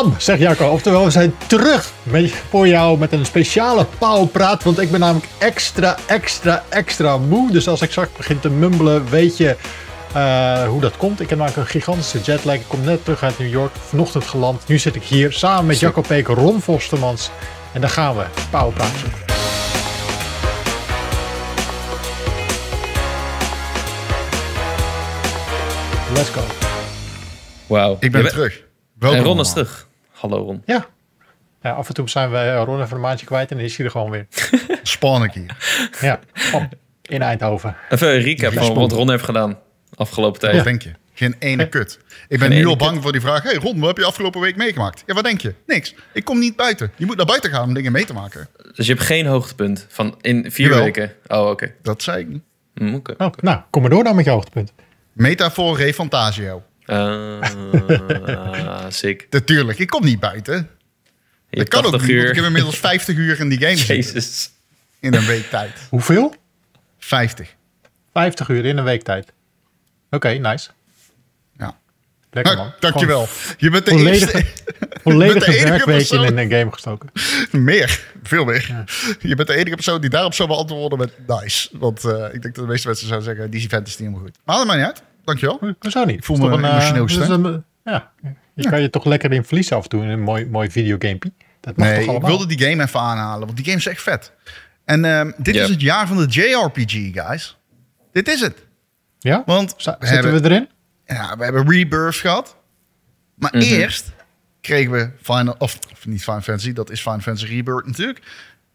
Pam, zegt Jacco. Oftewel, we zijn terug voor jou met een speciale pauwpraat. Want ik ben namelijk extra, extra, extra moe. Dus als ik straks begin te mumbelen, weet je eh, hoe dat komt. Ik heb namelijk een gigantische jetlag. Ik kom net terug uit New York. Vanochtend geland. Nu zit ik hier samen met Jacco Peek, Ron Vostermans. En dan gaan we pauwpraat zoeken. Let's go. Wauw. Ik ben terug. Welkom, en Ron is terug. Hallo Ron. Ja. ja. Af en toe zijn we eh, Ron van een maandje kwijt en dan is hij er gewoon weer. Spawn hier. Ja, in Eindhoven. Even Rieke, recap van wat Ron heeft gedaan afgelopen tijd. Wat denk je? Geen ene kut. Ik ben nu al bang voor die vraag. hey Ron, wat heb je afgelopen week meegemaakt? Ja, wat denk je? Niks. Ik kom niet buiten. Je moet naar buiten gaan om dingen mee te maken. Dus je hebt geen hoogtepunt van in vier weken? Oh, oké. Dat zei ik niet. Mm, oh, nou, kom maar door dan met je hoogtepunt. Metafoor voor fantasio. Eh, sick. Natuurlijk, ik kom niet buiten. Je dat kan ook niet, ik heb inmiddels 50 uur in die game Jezus. In een week tijd. Hoeveel? 50. 50 uur in een week tijd. Oké, nice. Ja. Lekker nou, man. Dankjewel. Je bent de enige. eerste. Volledige de werkweek persoon. in een game gestoken. Meer. Veel meer. Je bent de enige persoon die daarop zou beantwoorden met nice. Want eh, ik denk dat de meeste mensen zouden zeggen, die event is niet helemaal goed. Maar dat niet uit dankjewel. Oh, zou niet? Ik voel me een, emotioneel sterk. Ja, je kan je toch lekker in verliezen af en in een mooi, mooi videogamepie. Dat mag nee, toch ik wilde die game even aanhalen, want die game is echt vet. En ehm, dit is het jaar van de JRPG, guys. Dit is het. Ja? Want zitten we erin? Ja, we hebben Rebirth gehad. Maar mhm. eerst kregen we Final... Of, niet Final Fantasy, dat is Final Fantasy Rebirth natuurlijk.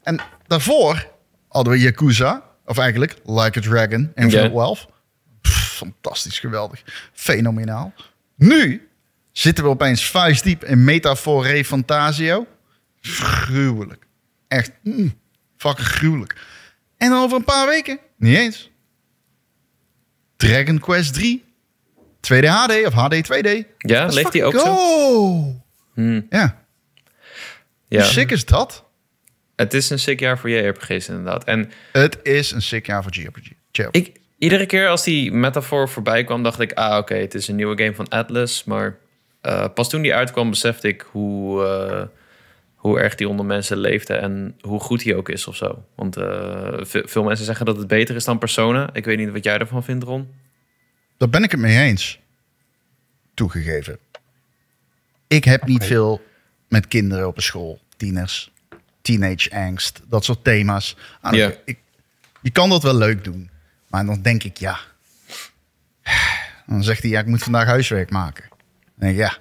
En daarvoor hadden we Yakuza. Of eigenlijk Like a Dragon en yeah. Wealth fantastisch, geweldig, fenomenaal. Nu zitten we opeens diep in Re Fantasio. Gruwelijk. Echt mm, fucking gruwelijk. En over een paar weken, niet eens. Dragon Quest 3. 2D HD of HD 2D. Ja, leeft ligt die ook go. zo? Hmm. Ja. ja. Hoe sick is dat? Het is een sick jaar voor RPG's inderdaad. En het is een sick jaar voor JRPG. Ik, Iedere keer als die metafoor voorbij kwam, dacht ik: ah, oké, het is een nieuwe game van Atlas. Maar eh, pas toen die uitkwam, besefte ik hoe, eh, hoe erg die onder mensen leefde en hoe goed die ook is of zo. Want eh, veel mensen zeggen dat het beter is dan Persona. Ik weet niet wat jij ervan vindt, Ron. Daar ben ik het mee eens. Toegegeven. Ik heb niet veel met kinderen op een school, tieners, teenage angst, dat soort thema's. ik, je kan dat wel leuk doen. Maar dan denk ik, ja. Dan zegt hij, ja, ik moet vandaag huiswerk maken. Dan denk ik, ja.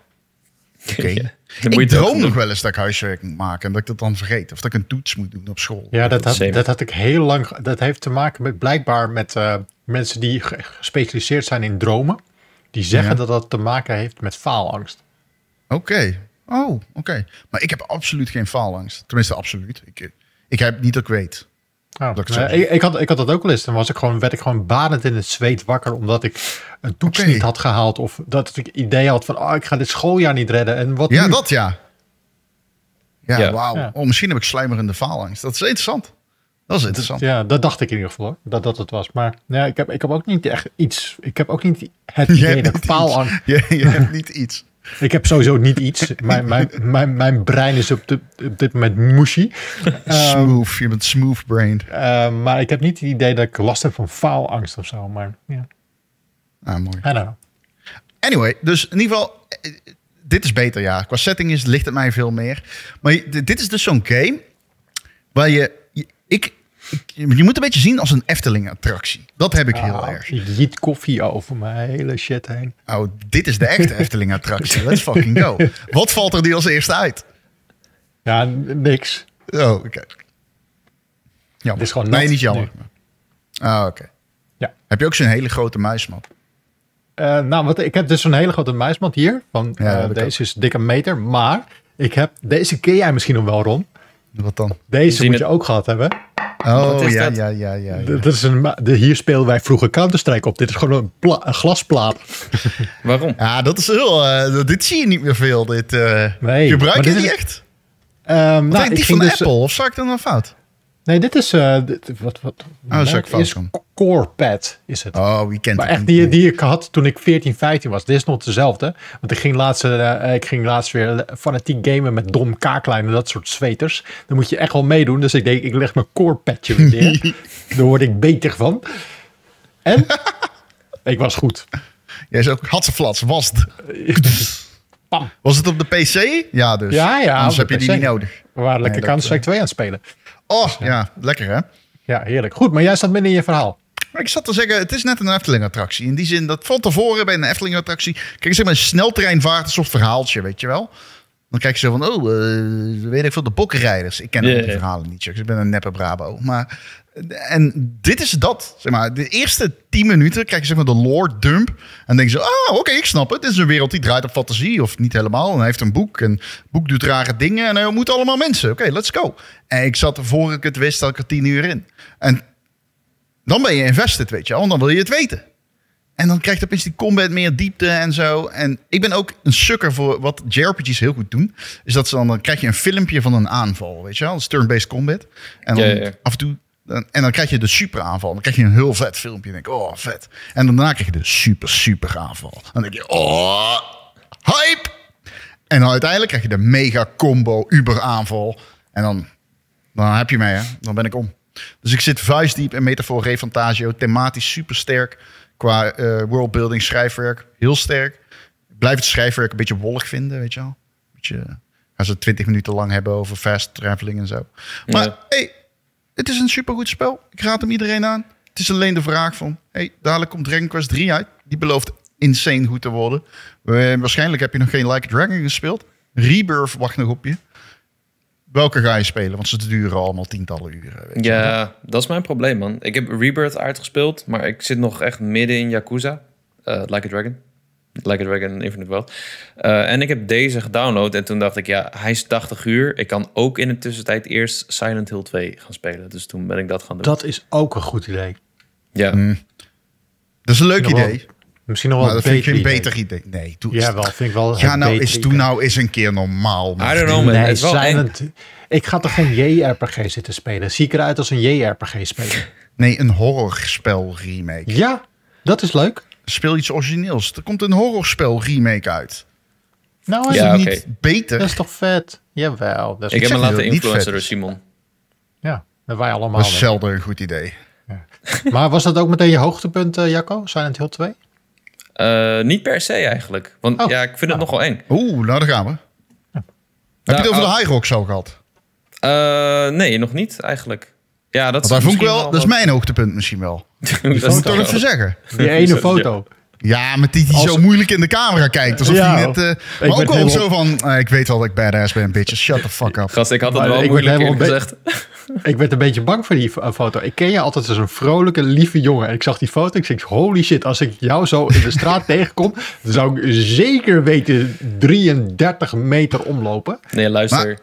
Oké. Okay. Ja, ik droom nog wel eens dat ik huiswerk moet maken en dat ik dat dan vergeet. Of dat ik een toets moet doen op school. Ja, dat, had, dat had ik heel lang. Dat heeft te maken met blijkbaar met eh, mensen die gespecialiseerd zijn in dromen. Die zeggen dat dat te maken heeft met faalangst. Oké. Oh, oké. Maar ik heb absoluut geen faalangst. Tenminste, absoluut. Ik, eh, ik heb niet dat ik weet. Oh, nou, ik, ik, had, ik had dat ook wel eens. Dan was ik gewoon, werd ik gewoon banend in het zweet wakker. Omdat ik een toets niet had gehaald. Of dat ik idee had van, oh, ik ga dit schooljaar niet redden. En wat ja, dat ja. Ja, ja. wauw. Oh, misschien heb ik slijmerende faalangst. Dat is interessant. Dat is interessant. Ja, dat dacht ik in ieder geval dat dat het was. Maar ja, ik, heb, ik heb ook niet echt iets. Ik heb ook niet het idee faalangst... je hebt niet iets. Ik heb sowieso niet iets. Mijn, mijn, mijn, mijn brein is op, de, op dit moment mushy. smooth, je bent smooth brained. Eh, maar ik heb niet het idee dat ik last heb van faalangst of zo. Maar ja. Ah, mooi. I know. Anyway, dus in ieder geval, eh, dit is beter ja. Qua setting is, ligt het mij veel meer. Maar dit is dus zo'n game waar je... Ik, je moet een beetje zien als een Efteling-attractie. Dat heb ik ah, heel erg. Je ziet koffie over mijn hele shit heen. Oh, dit is de echte Efteling-attractie. Let's fucking go. Wat valt er die als eerste uit? Ja, niks. Oh, oké. Okay. Ja, is gewoon nat. Nee, niet jammer. Ah, oké. Ja. Heb je ook zo'n hele grote muismat? Eh, nou, wat, ik heb dus zo'n hele grote muismat hier. Van, eh, deze is dikke meter. Maar ik heb, deze keer jij misschien nog wel, rond. Wat dan? Deze moet je ook gehad hebben. Oh ja, ja, ja, ja, Dat is een, de, hier spelen wij vroeger Counter-Strike op. Dit is gewoon een, glasplaat. Waarom? Ja, dat is heel. Eh, dit zie je niet meer veel. Dit, uh, nee, gebruik je die echt? Um, nou, ik, van dus, Apple of zag ik dan een fout? Nee, dit is. Uh, wat, wat, oh, Zac Falcon. is het. Oh, wie kent Maar echt, die, die ik had toen ik 14, 15 was. Dit is nog dezelfde. Want ik ging laatst, eh, eh, ik ging laatst weer fanatiek gamen met Dom Kaaklijn en dat soort zweters. Dan moet je echt wel meedoen. Dus ik denk, ik leg mijn corepadje weer neer. Daar word ik beter van. En? ik was goed. Jij is ook flats, was Pam. Was het op de PC? Ja, dus. Ja, ja. Anders heb je die niet nodig. We waren lekker nee, Counter-Strike 2 aan het spelen. Oh, ja. lekker hè? Ja, heerlijk. Goed, maar jij staat midden in je verhaal. Maar ik zat te zeggen, het is net een Efteling-attractie. In die zin, dat van tevoren bij een Efteling-attractie... Kijk, zeg maar, een sneltreinvaart een soort verhaaltje, weet je wel? Dan kijk je zo van, oh, uh, weet ik veel, de bokkenrijders. Ik ken yeah, die verhalen niet, joh. ik ben een neppe Brabo. Maar en dit is dat. Zeg maar, de eerste tien minuten krijg je zeg maar, de lore dump. En denk je, ah, oké, ik snap het. Dit is een wereld die draait op fantasie of niet helemaal. En hij heeft een boek en het boek doet rare dingen en hij ontmoet allemaal mensen. Oké, let's go. En ik zat voor ik het wist, dat ik er tien uur in. En dan ben je invested, weet je wel. Dan wil je het weten. En dan krijgt opeens die combat meer diepte en zo. En ik ben ook een sukker voor wat JRPG's heel goed doen. Is dat ze dan, dan krijg je een filmpje van een aanval, weet je wel. Dat turn-based combat. En dan af en toe en dan krijg je de super aanval. Dan krijg je een heel vet filmpje. En denk oh, vet. En daarna krijg je de super, super aanval. Dan denk je, oh, hype. En dan uiteindelijk krijg je de mega combo, uber aanval. En dan, dan heb je mij, hè? Dan ben ik om. Dus ik zit vuistdiep in metafoor Refantagio. Thematisch super sterk. Qua eh, worldbuilding, schrijfwerk, heel sterk. Ik blijf het schrijfwerk een beetje wollig vinden, weet je wel. Beetje, we eh, ze twintig minuten lang hebben over fast traveling en zo. Maar hey, het is een supergoed spel. Ik raad hem iedereen aan. Het is alleen de vraag van, hey, dadelijk komt Dragon Quest 3 uit. Die belooft insane goed te worden. waarschijnlijk heb je nog geen Like Dragon gespeeld. Rebirth wacht nog op je. Welke ga je spelen? Want ze duren allemaal tientallen uren. Weet ja, dat is mijn probleem, man. Ik heb Rebirth uitgespeeld, maar ik zit nog echt midden in Yakuza. Eh, like a Dragon. Like a Dragon Infinite Uh, en ik heb deze gedownload en toen dacht ik, ja, hij is 80 uur. Ik kan ook in de tussentijd eerst Silent Hill 2 gaan spelen. Dus toen ben ik dat gaan doen. Dat is ook een goed idee. Ja. Mm. Dat is een leuk idee. misschien nog wel nou, een beter een beter idee. idee. Nee, doe ja, wel, vind ik wel. Ja, nou is toen nou eens een keer normaal. I don't know, man. Nee, Ik ga toch geen JRPG zitten spelen? Zie ik eruit als een JRPG speler? Nee, een horrorspel remake. Ja, dat is leuk speel iets origineels. Er komt een horrorspel remake uit. Nou is ja, het niet beter. Dat is toch vet? Jawel. Dat is ik heb me laten influenceren door Simon. Ja, dat wij allemaal. Dat is zelden een goed idee. maar was dat ook meteen je hoogtepunt, eh, Jacco? Silent Hill 2? Uh, eh, niet per se eigenlijk. Want oh. ja, ik vind het oh. nogal eng. Oeh, nou daar gaan we. Heb je het nou, over de ah. High Rock zo gehad? Eh, nee, nog niet eigenlijk. Ja, dat, dat vond ik wel, dat is mijn hoogtepunt misschien wel dat moet ik toch even zeggen. Die ene foto. Ja, met die die zo moeilijk in de camera kijkt. Alsof hij net... Uh, ook zo van... Eh, ik weet al dat ik badass ben, bitches. Shut the fuck up. Gast, ik had het wel ik moeilijk gezegd. ik werd een beetje bang voor die eh, foto. Ik ken je altijd als een vrolijke, lieve jongen. En ik zag die foto en ik zei: holy shit. Als ik jou zo in de straat tegenkom... dan zou ik zeker weten 33 meter omlopen. Nee, luister.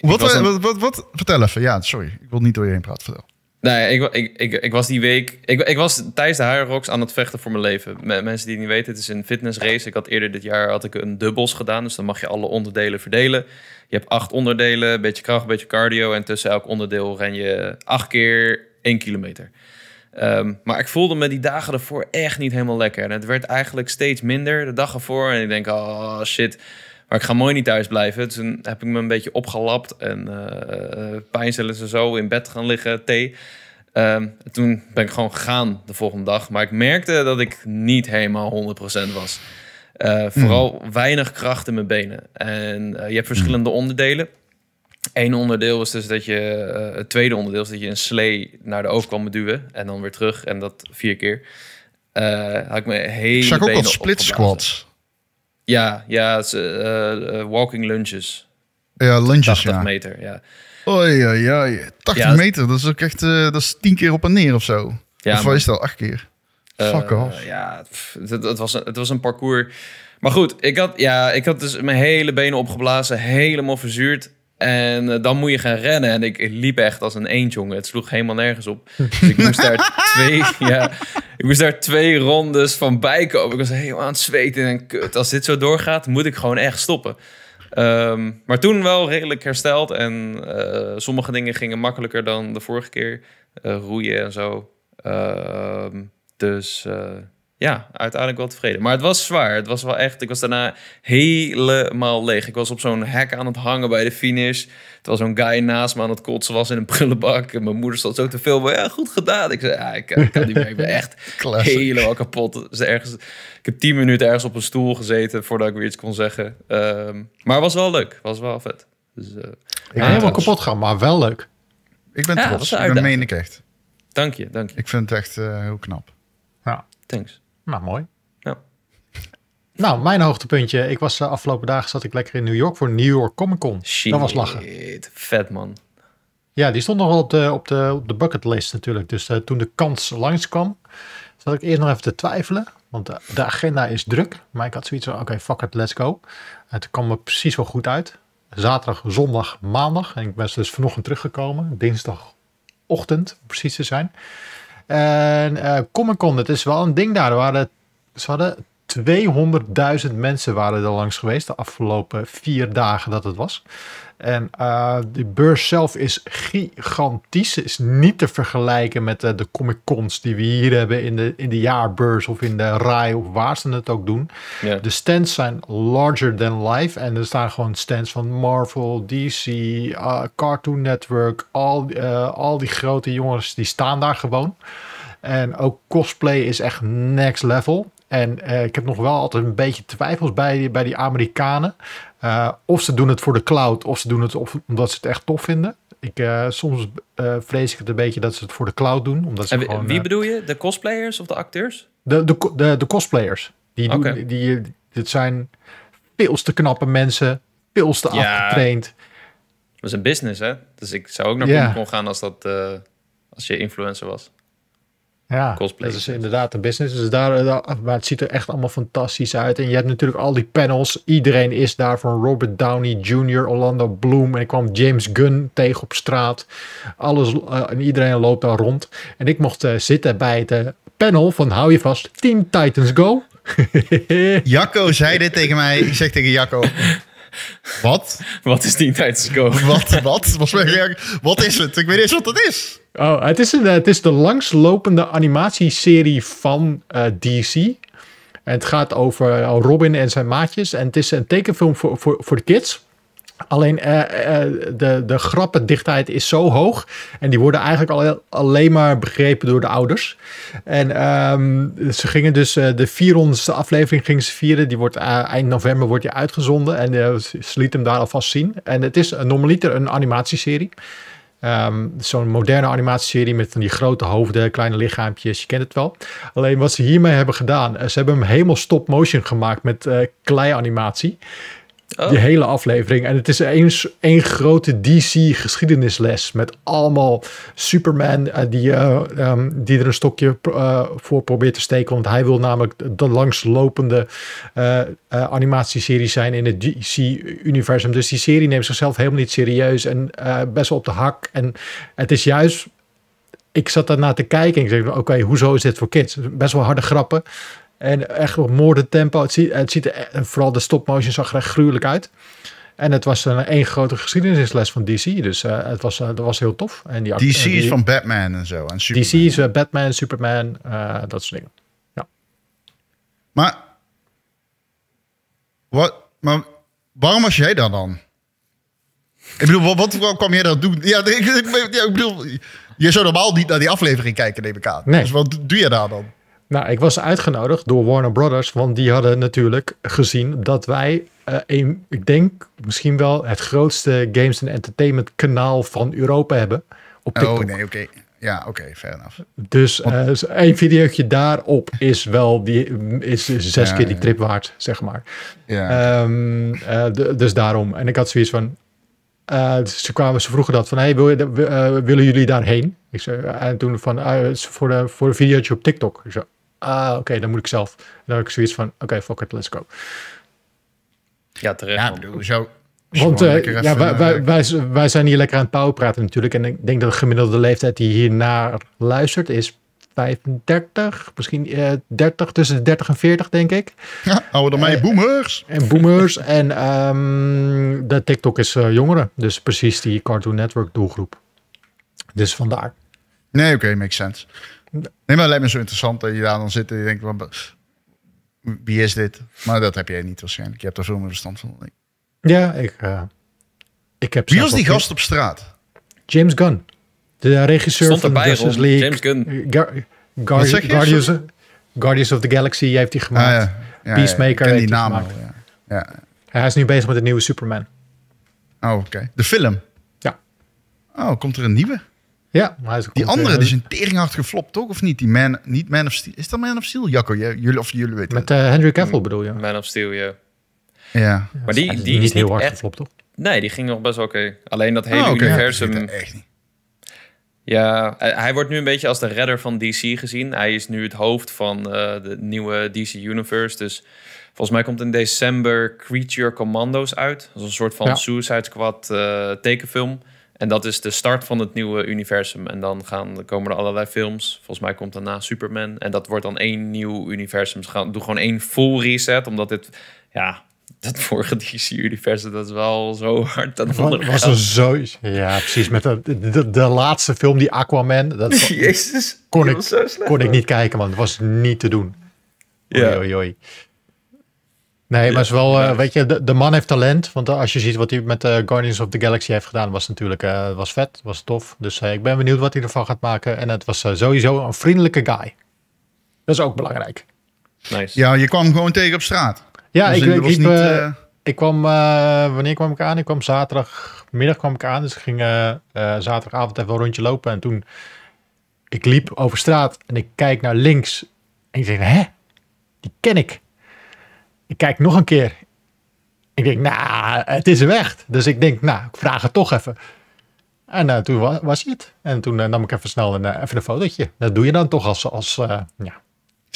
wat, wat, wat, wat, Vertel even. Ja, sorry. Ik wil niet door je heen praten. Vertel. Nee, ik, ik, ik, ik, was die week. Ik, ik was tijdens de Rocks aan het vechten voor mijn leven. Met mensen die het niet weten, het is een fitnessrace. Ik had eerder dit jaar had ik een dubbels gedaan. Dus dan mag je alle onderdelen verdelen. Je hebt acht onderdelen, een beetje kracht, een beetje cardio. En tussen elk onderdeel ren je acht keer één kilometer. Ehm, maar ik voelde me die dagen ervoor echt niet helemaal lekker. En het werd eigenlijk steeds minder de dag ervoor. En ik denk, oh shit. Maar ik ga mooi niet thuis blijven. Dus toen heb ik me een beetje opgelapt en uh, pijnstillers en zo in bed gaan liggen, thee. Ehm, toen ben ik gewoon gegaan de volgende dag. Maar ik merkte dat ik niet helemaal 100% was. Eh, hmm. vooral weinig kracht in mijn benen. En eh, je hebt hmm. verschillende onderdelen. Eén onderdeel is dus dat je, eh, het tweede onderdeel is dat je een slee naar de overkant moet duwen en dan weer terug en dat vier keer. had ik, me hele ik ook al split squats. Ja, ja, walking lunges. Ja, lunges, 80 meter, ja. Oei, ja, oei. 80 meter, dat is ook echt uh, dat is 10 keer op en neer of zo. Ja, of is keer? Eh, Fuck Ja, pff, het, het, was een, het was een parcours. Maar goed, ik had, ja, ik had dus mijn hele benen opgeblazen, helemaal verzuurd. En eh, dan moet je gaan rennen. En ik, liep echt als een eendjongen. Het sloeg helemaal nergens op. Dus ik moest daar twee, ja, ik moest daar twee rondes van bijkomen. Ik was helemaal aan het zweten. En kut, als dit zo doorgaat, moet ik gewoon echt stoppen. Ehm, maar toen wel redelijk hersteld en eh, sommige dingen gingen makkelijker dan de vorige keer. Eh, roeien en zo. Ehm, dus eh, ja, uiteindelijk wel tevreden. Maar het was zwaar. Het was wel echt. Ik was daarna helemaal leeg. Ik was op zo'n hek aan het hangen bij de finish. Terwijl zo'n guy naast me aan het kotsen was in een prullenbak. En mijn moeder stond zo te filmen. Ja, goed gedaan. Ik zei, ja, ik, kan niet meer. ben echt helemaal kapot. Dus ergens, ik heb tien minuten ergens op een stoel gezeten voordat ik weer iets kon zeggen. Ehm, maar het was wel leuk. Het was wel vet. Dus, eh, ik ben helemaal kapot gaan, maar wel leuk. Ik ben trots. Dat meen ik echt. Dank je, dank je. Ik vind het echt eh, heel knap. Ja. Thanks. Nou, mooi. Ja. Nou, mijn hoogtepuntje. Ik was de eh, afgelopen dagen zat ik lekker in New York voor New York Comic Con. dat was lachen. Vet man. Ja, die stond nog wel op de, op de, bucketlist natuurlijk. Dus eh, toen de kans langskwam, zat ik eerst nog even te twijfelen. Want eh, de, agenda is druk. Maar ik had zoiets van, oké, fuck it, let's go. Het kwam me precies wel goed uit. Zaterdag, zondag, maandag. En ik ben dus vanochtend teruggekomen. Dinsdagochtend, precies te zijn. En kom, eh, Comic Con, het is wel een ding daar. Waar het, ze hadden 200.000 mensen waren er langs geweest de afgelopen vier dagen dat het was. En eh, de beurs zelf is gigantisch. Is niet te vergelijken met eh, de Comic Cons die we hier hebben in de, in de jaarbeurs of in de RAI of waar ze het ook doen. De stands zijn larger than life. En er staan gewoon stands van Marvel, DC, eh, Cartoon Network. Al, al die grote jongens die staan daar gewoon. En ook cosplay is echt next level. En eh, ik heb nog wel altijd een beetje twijfels bij, bij die Amerikanen. Eh, of ze doen het voor de cloud, of ze doen het omdat ze het echt tof vinden. Ik, eh, soms vrees ik het een beetje dat ze het voor de cloud doen. Omdat ze en wie bedoel je? De cosplayers of de acteurs? De, de, de, cosplayers. Die die, dit zijn veel te knappe mensen, veel te afgetraind. Dat is een business, hè? Dus ik zou ook naar yeah. gaan als, dat, als je influencer was. Ja, dat is inderdaad een business. Dus daar, maar het ziet er echt allemaal fantastisch uit. En je hebt natuurlijk al die panels. Iedereen is daar van Robert Downey Jr., Orlando Bloom. En ik kwam James Gunn tegen op straat. Alles, eh, en iedereen loopt daar rond. En ik mocht eh, zitten bij het eh, panel van hou je vast, Team Titans Go. Jacco zei dit tegen mij. Ik zeg tegen Jacco, wat? wat is die tijdscode? wat, wat? Was mijn wat is het? Ik weet niet eens wat dat is. Oh, het is, een, eh, het is de langslopende animatieserie van eh, DC. En het gaat over eh, Robin en zijn maatjes. En het is een tekenfilm voor, voor, voor de kids. Alleen uh, de, de grappendichtheid is zo hoog. En die worden eigenlijk alleen maar begrepen door de ouders. En ehm, ze gingen dus eh, de 400ste aflevering ging ze vieren. Die wordt, eind november wordt die uitgezonden. En ze liet hem daar alvast zien. En het is normaliter een animatieserie. Ehm, zo'n moderne animatieserie met van die grote hoofden, kleine lichaampjes, je kent het wel. Alleen wat ze hiermee hebben gedaan, ze hebben hem helemaal stop motion gemaakt met klei animatie de oh. Die hele aflevering. En het is één, één grote DC-geschiedenisles. Met allemaal Superman eh, die, eh, ehm, die er een stokje eh, voor probeert te steken. Want hij wil namelijk de langslopende animatieserie zijn in het DC-universum. Dus die serie neemt zichzelf helemaal niet serieus. En best wel op de hak. En het is juist. Ik zat daarna te kijken en ik dacht: oké, hoezo is dit voor kids? Best wel harde grappen. En echt op moordend tempo. Het ziet, het ziet e- vooral de stopmotion zag er echt gruwelijk uit. En het was een één grote geschiedenisles van DC. Dus eh, het was, eh, dat was heel tof. En die DC is van Batman en zo. En DC is eh, Batman, Superman, dat soort dingen. Ja. Maar, wat, maar waarom was jij daar dan? Ik bedoel, wat, wat kwam jij dat doen? Ja, ik, ik, ik bedoel, je zou normaal niet naar die aflevering kijken, neem ik aan. Dus wat doe je daar dan? Nou, ik was uitgenodigd door Warner Brothers, want die hadden natuurlijk gezien dat wij, eh, een, ik denk misschien wel het grootste games en entertainment kanaal van Europa hebben. Op oh, TikTok. Oh nee, oké. Ja, oké, okay, fair enough. Dus uh, één videootje daarop is wel die, is, zes keer die trip waard, zeg maar. Ja. Ehm, eh, dus daarom. En ik had zoiets van, dus ze, kwamen, ze vroegen dat van, hey, wil je, uh, willen jullie daarheen? Ik zei, en toen van, voor, de, voor een videootje op TikTok ah, oké, dan moet ik zelf. dan heb ik zoiets van, oké, fuck it, let's go. Ja, terecht. Ja, zo, want uh, ja, eh, wij, wij, wij, zijn hier lekker aan het praten natuurlijk. En ik denk dat de gemiddelde leeftijd die hiernaar luistert is 35, misschien uh, eh, 30, tussen de 30 en 40 denk ik. Ja, ouder dan mij, boomers! En boomers. en ehm, de TikTok is jongeren. Dus precies die Cartoon Network doelgroep. Dus vandaar. Nee, oké, makes sense. Nee, maar het lijkt me zo interessant dat je daar dan zit en je denkt, van, wie is dit? Maar dat heb jij niet waarschijnlijk. Je hebt er veel meer verstand van. Ja, ik, uh, ik heb... Wie was die gast op straat? James Gunn. De regisseur van Justice League. James Gunn. Eh, Guardians, Guardians, of the Galaxy heeft hij gemaakt. Ah, ja. Peacemaker die naam ja. Hij is nu bezig met de nieuwe Superman. Oh, oké. De film? Ja. Oh, komt er een nieuwe? Ja, maar hij is die andere, die is een teringachtige geflopt, toch? Of niet? Die man, niet Man of Steel. Is dat Man of Steel, Jacco? Jullie, of jullie weten Met eh, Henry Cavill bedoel je? Man of Steel, ja. Ja. maar die, die, die is heel hard echt... geflopt, toch? Nee, die ging nog best oké. Alleen dat hele oh, universum... Ja, echt niet. Ja, hij wordt nu een beetje als de redder van DC gezien. Hij is nu het hoofd van eh, de nieuwe DC Universe. Dus volgens mij komt in december Creature Commandos uit. Dat is een soort van Suicide Squad eh, tekenfilm. En dat is de start van het nieuwe universum. En dan gaan, komen er allerlei films. Volgens mij komt daarna Superman. En dat wordt dan één nieuw universum. Ze gaan, doen gewoon één full reset. Omdat dit, ja, dat vorige DC-universum, dat is wel zo hard. Dat was, was er zo... Ja, precies. Met de, de, laatste film, die Aquaman. Dat, Jezus, kon, ik, zo kon ik niet kijken, man. Dat was niet te doen. ja. Oei, Nee, maar is wel, eh, weet je, de, man heeft talent. Want eh, als je ziet wat hij met uh, Guardians of the Galaxy heeft gedaan, was natuurlijk was vet, was tof. Dus ik ben benieuwd wat hij ervan gaat maken. En het was sowieso een vriendelijke guy. Dat is ook belangrijk. Nice. Ja, je kwam gewoon tegen op straat. Ja, dus ik, ik, liep, niet, ik kwam, wanneer kwam ik aan? Ik kwam zaterdagmiddag kwam ik aan. Dus ik ging zaterdagavond even een rondje lopen. En toen, ik liep over straat en ik kijk naar links. En ik denk, hè? Die ken ik kijk nog een keer. Ik denk, nou, het is weg. Dus ik denk, nou, ik vraag het toch even. En uh, toen was, was hij het. En toen eh, nam ik even snel een, eh, even een fotootje. Dat doe je dan toch als, als, uh, ja,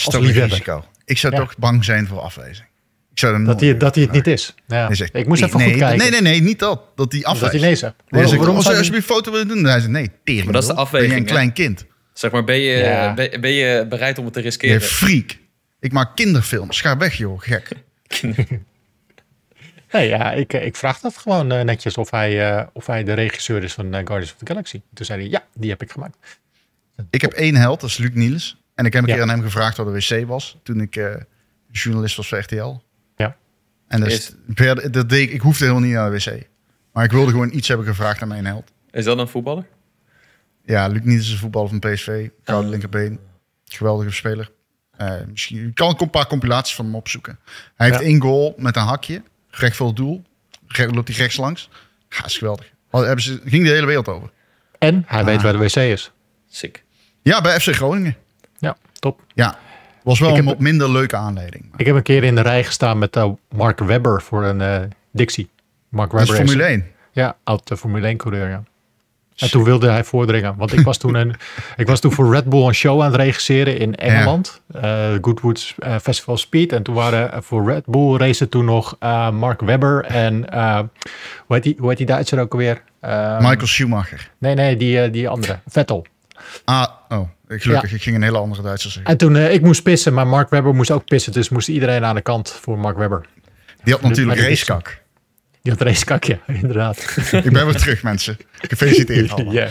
als risico. Ik zou toch bang zijn voor afwijzing. Ik zou dat, hij, dat hij het niet is. Ja. ik moest even nee, goed kijken. Nee, nee, nee, niet dat. Dat hij afwijst. Dat Waarom, oh, als, je een foto willen doen, hij zegt nee. Tering, maar dat is de afwijzing. Ben je een klein kind? Zeg maar, ben je, ben, je bereid om het te riskeren? Je freak. Ik maak kinderfilms. Ga weg, joh, gek. Nee, ja, ik, eh, ik vraag dat gewoon eh, netjes of hij, eh, of hij de regisseur is van Guardians of the Galaxy. Toen zei hij, ja, die heb ik gemaakt. Ik heb één held, dat is Luc Niels. En ik heb een keer aan hem gevraagd waar de wc was. Toen ik journalist was voor RTL. Ja. En dus, is... dat deed ik, ik hoefde helemaal niet naar de wc. Maar ik wilde gewoon iets hebben gevraagd aan mijn held. Is dat een voetballer? Ja, Luc Niels is een voetballer van PSV. Koude ah. linkerbeen. Geweldige speler. Eh, misschien, je kan een paar compilaties van hem opzoeken. Hij heeft één goal met een hakje. Recht voor het doel. loopt hij rechts langs. Ja, is geweldig. Hebben ze, ging de hele wereld over. En hij weet ah. waar de wc is. Sick. Ja, bij FC Groningen. Ja, top. Ja, was wel een heb, minder leuke aanleiding. Ik heb een keer in de rij gestaan met eh, Mark Webber voor een uh, Dixie. Mark Webber is Formule 1. Ja, oud uh, Formule 1 coureur, ja. En toen wilde hij voordringen. Want ik was toen, een, ik was toen voor Red Bull een show aan het regisseren in Engeland. Ja. Eh, Goodwood eh, Festival Speed. En toen waren voor Red Bull racen toen nog eh, Mark Webber en hoe, heet die, hoe die Duitser ook alweer? Ehm, Michael Schumacher. Nee, nee, die, die andere. Vettel. Ah, oh. gelukkig, ik ging een hele andere Duitser En toen, ik moest pissen, maar Mark Webber moest ook pissen. Dus moest iedereen aan de kant voor Mark Webber. Die had natuurlijk racekak. Die had inderdaad. ik ben weer terug, mensen. Gefeliciteerd allemaal. Ja.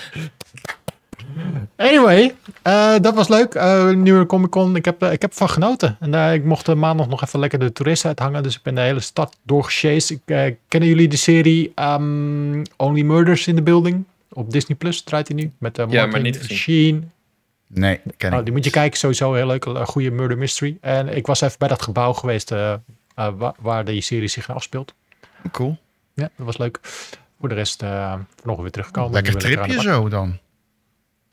Anyway, eh, dat was leuk. Uh, nieuwe Comic Con. Ik heb, eh, ik heb van genoten. En ik mocht maandag nog even lekker de toeristen uithangen. Dus ik ben de hele stad doorgechased. kennen jullie de serie ehm, Only Murders in the Building? Op Disney Plus draait hij nu. Met uh, ja, maar niet Sheen. Nee, ik. Oh, die moet je kijken. Sowieso heel leuk. Een goede murder mystery. En ik was even bij dat gebouw geweest waar, waar die serie zich afspeelt. Cool. Ja, dat was leuk. Voor de rest eh, nog weer teruggekomen. Lekker tripje zo dan.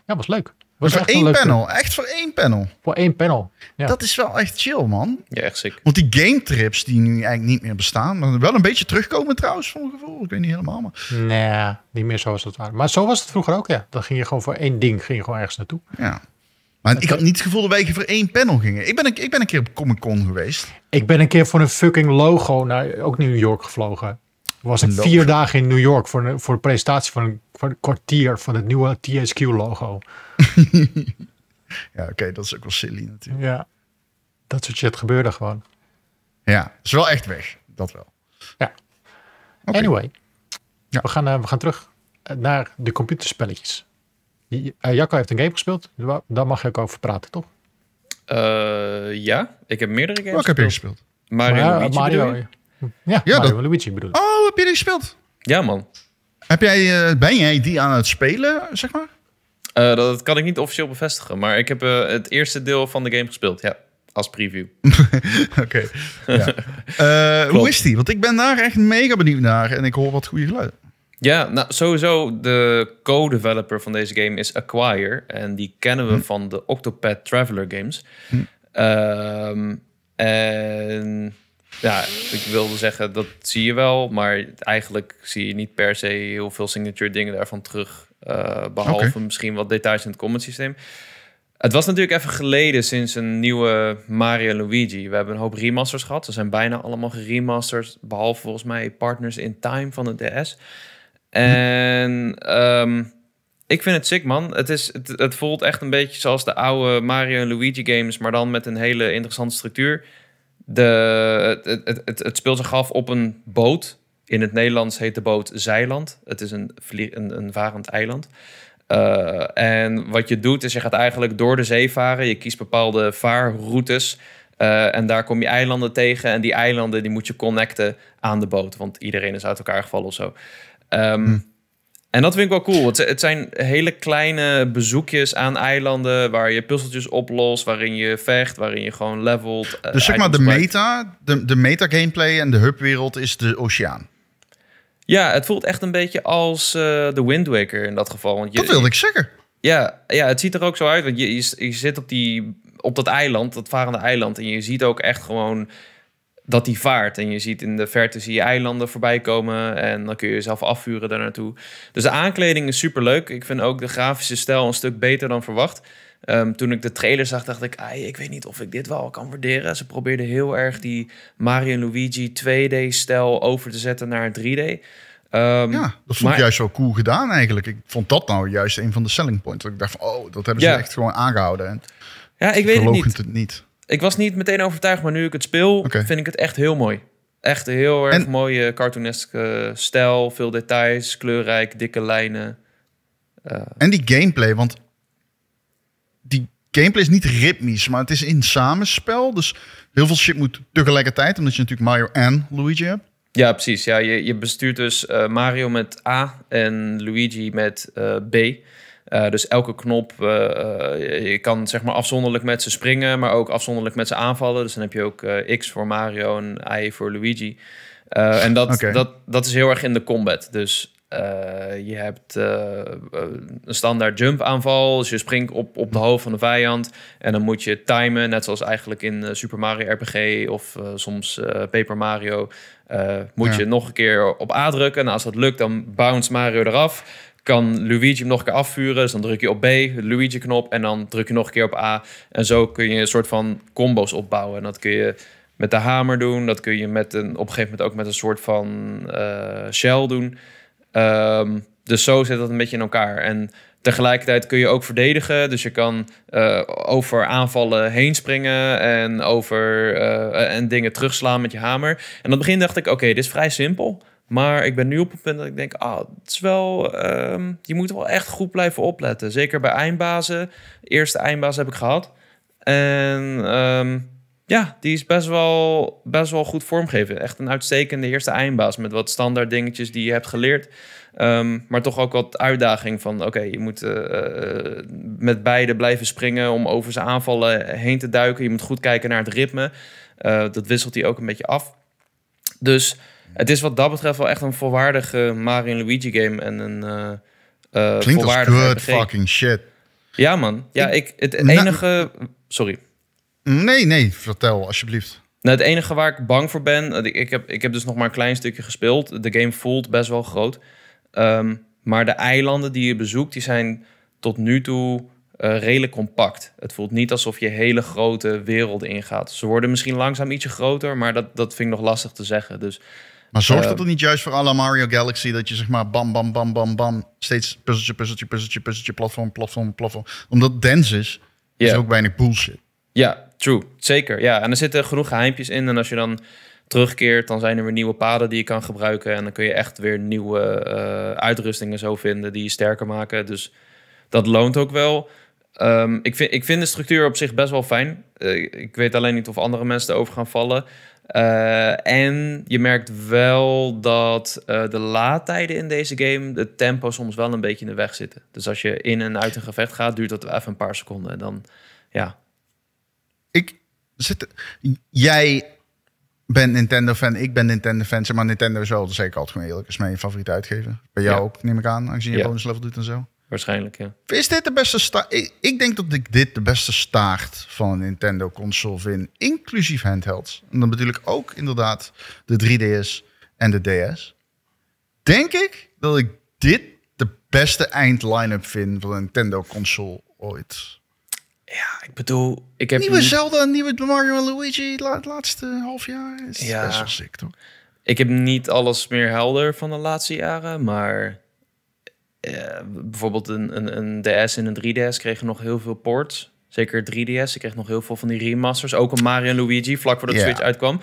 Ja, was leuk. Was maar voor één panel. Echt voor één panel. Voor één panel. Ja. Dat is wel echt chill, man. Ja, echt sick. Want die game trips die nu eigenlijk niet meer bestaan. wel een beetje terugkomen trouwens, van gevoel. Ik weet niet helemaal. Maar... Nee, niet meer zoals dat waren. Maar zo was het vroeger ook, ja. Dan ging je gewoon voor één ding ging je gewoon ergens naartoe. Ja. Maar ik had niet het gevoel dat wij voor één panel gingen. Ik ben een, ik ben een keer op Comic Con geweest. Ik ben een keer voor een fucking logo naar ook New York gevlogen was ik vier dagen in New York voor een, voor de presentatie van een, kwartier van het nieuwe THQ-logo. ja, oké, dat is ook wel silly natuurlijk. Ja, dat soort shit gebeurde gewoon. Ja, is wel echt weg, dat wel. Ja. Anyway, We, gaan, eh, we gaan terug eh, naar de computerspelletjes. Uh, Jacco heeft een game gespeeld, daar mag je ook over praten, toch? ja, ik heb meerdere games Welke gespeeld. heb je gespeeld? Mario, Mario ja, ja Luigi bedoel ik. Oh, heb je die gespeeld? Ja, man. Heb jij, eh, ben jij die aan het spelen, zeg maar? Eh, dat kan ik niet officieel bevestigen, maar ik heb eh, het eerste deel van de game gespeeld, ja. Als preview. Oké. Ja. hoe is die? Want ik ben daar echt mega benieuwd naar en ik hoor wat goede geluiden. Ja, nou sowieso de co-developer van deze game is Acquire. En die kennen we hm. van de Octopath Traveler games. Hm. Ehm, en ja, ik wilde zeggen, dat zie je wel, maar eigenlijk zie je niet per se heel veel signature dingen daarvan terug. Eh, behalve misschien wat details in het comment systeem. Het was natuurlijk even geleden sinds een nieuwe Mario Luigi. We hebben een hoop remasters gehad. Ze zijn bijna allemaal geremasterd, behalve volgens mij Partners in Time van de DS. En ehm, ik vind het sick, man. Het, is, het, het voelt echt een beetje zoals de oude Mario en Luigi games, maar dan met een hele interessante structuur. De, het, speelt zich af op een boot. In het Nederlands heet de boot Zeiland. Het is een, een, een varend eiland. Eh, en wat je doet is je gaat eigenlijk door de zee varen. Je kiest bepaalde vaarroutes. Eh, en daar kom je eilanden tegen. En die eilanden die moet je connecten aan de boot. Want iedereen is uit elkaar gevallen of zo. Ehm, hm. En dat vind ik wel cool. Het, het, zijn hele kleine bezoekjes aan eilanden waar je puzzeltjes oplost, waarin je vecht, waarin je gewoon levelt. Eh, dus zeg maar de meta, de, de meta gameplay en de hubwereld is de oceaan. Ja, het voelt echt een beetje als uh, de Wind Waker in dat geval. Want je, dat wilde ik zeggen. Ja, ja, het ziet er ook zo uit. Want je, je, je zit op, die, op dat eiland, dat varende eiland. En je ziet ook echt gewoon dat die vaart. En je ziet in de verte zie je eilanden voorbij komen en dan kun je jezelf afvuren daar naartoe. Dus de aankleding is super leuk. Ik vind ook de grafische stijl een stuk beter dan verwacht. Ehm, toen ik de trailer zag, dacht ik, ik weet niet of ik dit wel kan waarderen. Ze probeerden heel erg die Mario Luigi 2D-stijl over te zetten naar 3D. Ehm, ja, dat vond ik juist zo cool gedaan eigenlijk. Ik vond dat nou juist een van de selling points. Dat ik dacht oh, dat hebben ze echt gewoon aangehouden. ja, ik weet het niet. Ik was niet meteen overtuigd, maar nu ik het speel, vind ik het echt heel mooi. Echt een heel erg mooie cartooneske stijl. Veel details, kleurrijk, dikke lijnen. Eh, en die gameplay, want die gameplay is niet ritmisch, maar het is in samenspel. Dus heel veel shit moet tegelijkertijd, omdat je natuurlijk Mario en Luigi hebt. Ja, precies. Ja, je, je bestuurt dus eh, Mario met A en Luigi met eh, B. Eh, dus elke knop, eh, eh, je kan zeg maar afzonderlijk met ze springen, maar ook afzonderlijk met ze aanvallen. Dus dan heb je ook X voor Mario en I voor Luigi. en dat, dat, dat is heel erg in de combat. Dus je hebt een standaard jump aanval. Dus je springt op, op de hoofd van de vijand. En dan moet je timen, net zoals eigenlijk in Super Mario RPG of soms Paper Mario. moet je nog een keer op A drukken. En nou, als dat lukt, dan bounce Mario eraf kan Luigi hem nog een keer afvuren. Dus dan druk je op B, Luigi-knop. En dan druk je nog een keer op A. En zo kun je een soort van combo's opbouwen. En dat kun je met de hamer doen. Dat kun je met een, op een gegeven moment ook met een soort van eh, shell doen. Ehm, dus zo zit dat een beetje in elkaar. En tegelijkertijd kun je ook verdedigen. Dus je kan eh, over aanvallen heen springen en, over, eh, en dingen terugslaan met je hamer. En aan het begin dacht ik, oké, dit is vrij simpel. Maar ik ben nu op het punt dat ik denk, ah, het is wel, ehm, je moet wel echt goed blijven opletten. Zeker bij eindbazen. eerste eindbaas heb ik gehad. En ehm, ja, die is best wel, best wel goed vormgeven. Echt een uitstekende eerste eindbaas met wat standaard dingetjes die je hebt geleerd. Ehm, maar toch ook wat uitdaging van, oké, je moet eh, eh, met beide blijven springen om over zijn aanvallen heen te duiken. Je moet goed kijken naar het ritme. Eh, dat wisselt hij ook een beetje af. Dus het is wat dat betreft wel echt een volwaardige Mario Luigi game. En een uh, Klinkt als good fucking shit. Ja man, ja, ik, het enige... sorry. Nee, nee, vertel alsjeblieft. Nou, het enige waar ik bang voor ben... Eh, ik heb, ik heb dus nog maar een klein stukje gespeeld. De game voelt best wel groot. Ehm, maar de eilanden die je bezoekt, die zijn tot nu toe... redelijk compact. Het voelt niet alsof je hele grote werelden ingaat. Ze worden misschien langzaam ietsje groter, maar dat, dat vind ik nog lastig te zeggen. Dus maar zorgt dat er ehm, niet juist voor alle Mario Galaxy dat je zeg maar bam, bam, bam, bam, bam, steeds puzzeltje, puzzeltje, puzzeltje, puzzeltje, platform, platform, platform. Omdat dense is, is ook bijna bullshit. Ja, true. Zeker. Ja, en er zitten genoeg geheimpjes in. En als je dan terugkeert, dan zijn er weer nieuwe paden die je kan gebruiken. En dan kun je echt weer nieuwe eh, uitrustingen zo vinden die je sterker maken. Dus dat loont ook wel. Ehm, ik, vind, ik vind de structuur op zich best wel fijn. Eh, ik weet alleen niet of andere mensen erover gaan vallen. Eh, en je merkt wel dat eh, de laadtijden in deze game, het tempo soms wel een beetje in de weg zitten. Dus als je in en uit een gevecht gaat, duurt dat even een paar seconden. En dan, ja. Ik zit. Jij bent Nintendo-fan, ik ben Nintendo-fan. maar Nintendo is wel, zeker altijd gewoon eerlijk, is mijn favoriete uitgever. Bij jou ook, neem ik aan, aangezien je ja. bonus level doet en zo. Waarschijnlijk, ja. Is dit de beste staart? Ik, denk dat ik dit de beste staart van een Nintendo console vind, inclusief handhelds. En dan natuurlijk ook inderdaad de 3DS en de DS. Denk ik dat ik dit de beste eindline-up vind van een Nintendo console ooit. Ja, ik bedoel, ik heb... Nieuwe Zelda, nieuwe Mario en Luigi, het laatste half jaar. Is ja. best wel sick, toch? Ik heb niet alles meer helder van de laatste jaren, maar eh, bijvoorbeeld een, een, een, DS en een 3DS kregen nog heel veel ports. Zeker 3DS. Ik kreeg nog heel veel van die remasters. Ook een Mario en Luigi vlak voordat de Switch uitkwam.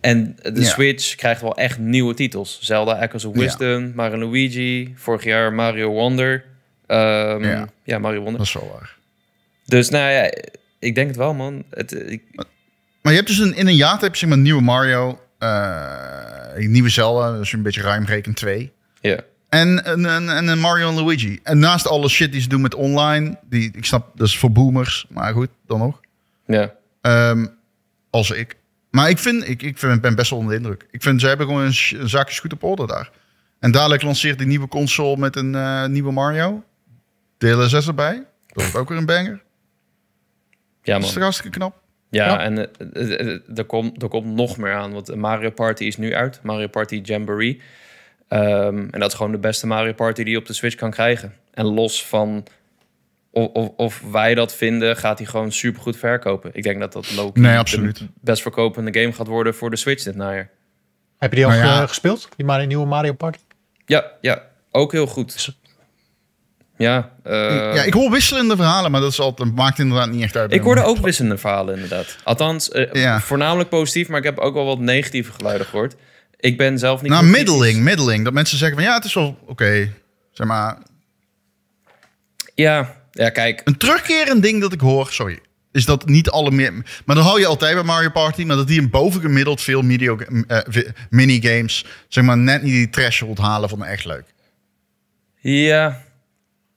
En de Switch krijgt wel echt nieuwe titels. Zelda Echoes of Wisdom, Mario Luigi, vorig jaar Mario Wonder. Ehm, ja. Mario Wonder. Dat is wel waar. Dus nou ja, ik denk het wel, man. Het, eh, ik... maar, je hebt dus een, in een jaar heb je zeg maar nieuwe Mario, eh, nieuwe Zelda, dus een beetje ruim reken twee Ja. En, en, en, Mario en Luigi. En naast alle shit die ze doen met online. Die, ik snap, dat is voor boomers. Maar goed, dan nog. Ja. Ehm, als ik. Maar ik, vind, ik, ik ben best wel onder de indruk. Ik vind, ze hebben gewoon een, een goed op orde daar. En dadelijk lanceert die nieuwe console met een eh, nieuwe Mario. DLSS erbij. Dat wordt ook weer een banger. Ja, man. Dat is hartstikke knap. Ja, en eh, eh, er, komt, er komt nog meer aan. Want Mario Party is nu uit. Mario Party Jamboree. Ehm, en dat is gewoon de beste Mario Party die je op de Switch kan krijgen. En los van of, of, of wij dat vinden, gaat hij gewoon supergoed verkopen. Ik denk dat dat Loki de best verkopende game gaat worden voor de Switch dit najaar. Heb je die al nou gespeeld, die nieuwe Mario Party? Ja, ja, ook heel goed. Ja, eh, ja, ik hoor wisselende verhalen, maar dat is altijd, maakt inderdaad niet echt uit. Ik hoorde ook wisselende verhalen, inderdaad. Althans, eh, voornamelijk positief, maar ik heb ook wel wat negatieve geluiden gehoord. Ik ben zelf niet... Nou, middeling, middeling. Dat mensen zeggen van ja, het is wel oké. Zeg maar... Ja, ja, kijk. Een terugkerend ding dat ik hoor, sorry, is dat niet alle meer. Maar dan hou je altijd bij Mario Party, maar dat die een bovengemiddeld veel eh, minigames, zeg maar, net niet die threshold halen van echt leuk. Ja.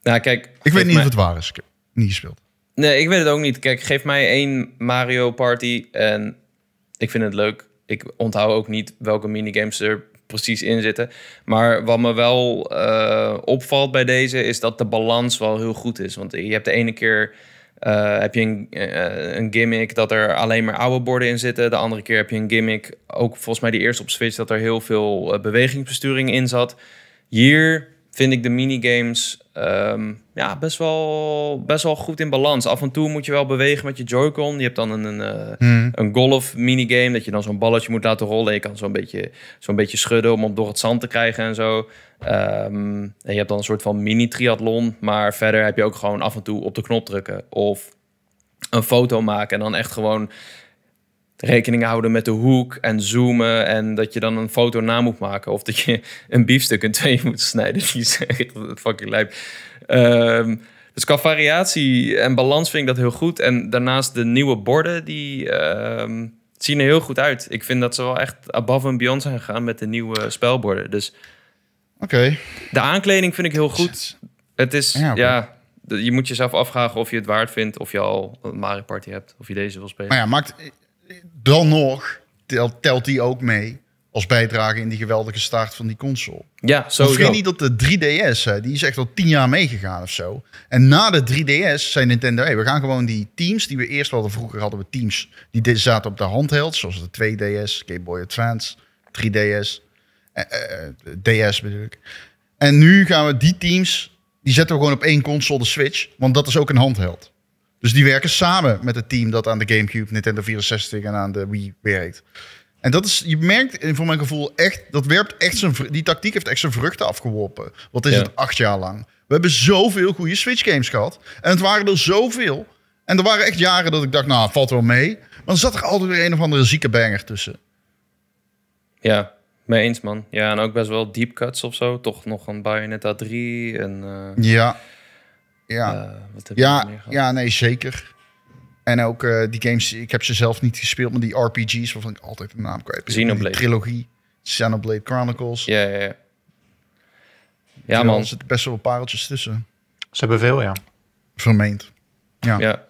Nou, kijk. Ik weet niet of het waar is. Ik niet gespeeld. Nee, ik weet het ook niet. Kijk, geef mij één Mario Party en ik vind het leuk ik onthoud ook niet welke minigames er precies in zitten. Maar wat me wel eh, opvalt bij deze is dat de balans wel heel goed is. Want je hebt de ene keer eh, heb je een, eh, een, gimmick dat er alleen maar oude borden in zitten. De andere keer heb je een gimmick, ook volgens mij de eerste op Switch, dat er heel veel bewegingsbesturing in zat. Hier vind ik de minigames ehm, ja, best, wel, best wel goed in balans. Af en toe moet je wel bewegen met je Joy-Con. Je hebt dan een, een, eh, hmm. een golf minigame dat je dan zo'n balletje moet laten rollen. Je kan zo'n beetje, zo'n beetje schudden om hem door het zand te krijgen en zo. Ehm, en je hebt dan een soort van mini-triathlon. Maar verder heb je ook gewoon af en toe op de knop drukken of een foto maken. En dan echt gewoon rekening houden met de hoek en zoomen en dat je dan een foto na moet maken of dat je een biefstuk in twee moet snijden. Die is fucking lijp. Ehm, dus qua variatie en balans vind ik dat heel goed. En daarnaast de nieuwe borden, die ehm, zien er heel goed uit. Ik vind dat ze wel echt above en beyond zijn gegaan met de nieuwe spelborden. Dus Oké. de aankleding vind ik heel goed. Het is, ja, ja je moet jezelf afvragen of je het waard vindt, of je al een Mario Party hebt, of je deze wil spelen. Maar ja, maakt, dan nog telt die ook mee als bijdrage in die geweldige start van die console. Ja, zo. Vergeet niet dat de 3DS, die is echt al tien jaar meegegaan of zo. En na de 3DS zijn Nintendo, hey, we gaan gewoon die teams die we eerst hadden. Vroeger hadden we teams die zaten op de handheld zoals de 2DS, Game Boy Advance, 3DS, eh, eh, eh DS bedoel ik. En nu gaan we die teams, die zetten we gewoon op één console, de Switch, want dat is ook een handheld. Dus die werken samen met het team dat aan de GameCube, Nintendo 64 en aan de Wii werkt. En dat is, je merkt voor mijn gevoel echt, dat werpt echt zijn, die tactiek heeft echt zijn vruchten afgeworpen. Wat is het, acht jaar lang. We hebben zoveel goede Switch games gehad. En het waren er zoveel. En er waren echt jaren dat ik dacht, nou, valt wel mee. Maar dan zat er altijd weer een of andere zieke banger tussen. Ja, mee eens man. Ja, en ook best wel deep cuts of zo. Toch nog een Bayonetta 3 en... Eh, ja. Ja, eh, wat heb ja, ja, nee, zeker. En ook eh, die games, ik heb ze zelf niet gespeeld, maar die RPG's waarvan ik altijd de naam kwijt ben. Xenoblade. trilogie, Xenoblade Chronicles. Ja, ja, ja. Ja, man. Er zitten best wel pareltjes tussen. Ze hebben veel, ja. Vermeend. Ja. ja.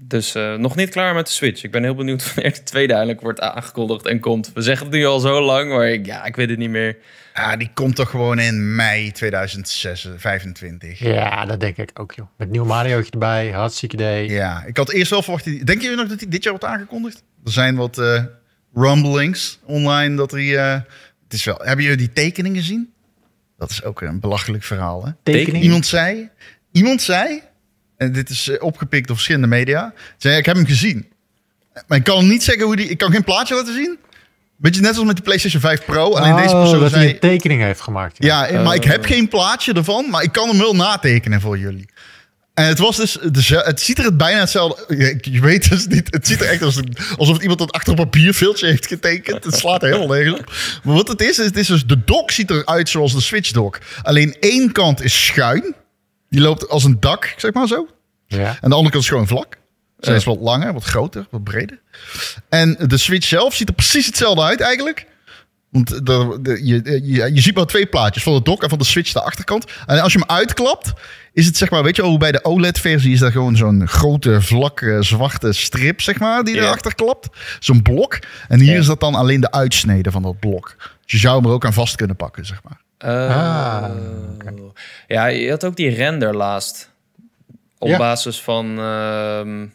Dus eh, nog niet klaar met de Switch. Ik ben heel benieuwd wanneer de tweede eindelijk wordt aangekondigd en komt. We zeggen het nu al zo lang, maar ik, ja, ik weet het niet meer. Ja, die komt toch gewoon in mei 2025. Eh, ja, dat denk ik ook, joh. Met nieuw Mariootje erbij, hartstikke idee. Ja, ik had eerst wel verwacht... Denk je nog dat hij dit jaar wordt aangekondigd? Er zijn wat eh, rumblings online dat er. het is wel... Hebben jullie die tekeningen gezien? Dat is ook een belachelijk verhaal, hè? Iemand zei... Iemand zei en dit is eh, opgepikt door verschillende media. Zei, ik heb hem gezien. Maar ik kan niet zeggen hoe die... Ik kan geen plaatje laten zien. Beetje net als met de PlayStation 5 Pro. Alleen deze oh, persoon dat hij een tekening heeft gemaakt. Ja, maar ik heb oh. geen plaatje ervan. Maar ik kan hem wel natekenen voor jullie. En het was dus, het ziet er bijna hetzelfde. Je, weet dus niet. Het ziet er echt als, alsof iemand dat achter een papierveeltje heeft getekend. Het slaat helemaal nergens op. Maar wat het is, het is dus de dock ziet eruit zoals de Switch dock. Alleen één kant is schuin. Die loopt als een dak, zeg maar zo. Ja. En de andere kant is gewoon vlak. Ze is wat langer, wat groter, wat breder. En de Switch zelf ziet er precies hetzelfde uit eigenlijk. Want de, je, je, ziet maar twee plaatjes, van de dock en van de Switch de achterkant. En als je hem uitklapt, is het zeg maar, weet je, hoe bij de OLED-versie is daar gewoon zo'n grote, vlakke, zwarte strip, zeg maar, die erachter klapt. Zo'n blok. En hier is dat dan alleen de uitsnede van dat blok. Dus je zou hem er ook aan vast kunnen pakken, zeg maar ah, Ja, je had ook die render laatst. Op basis van hardwarefabriek. Ehm,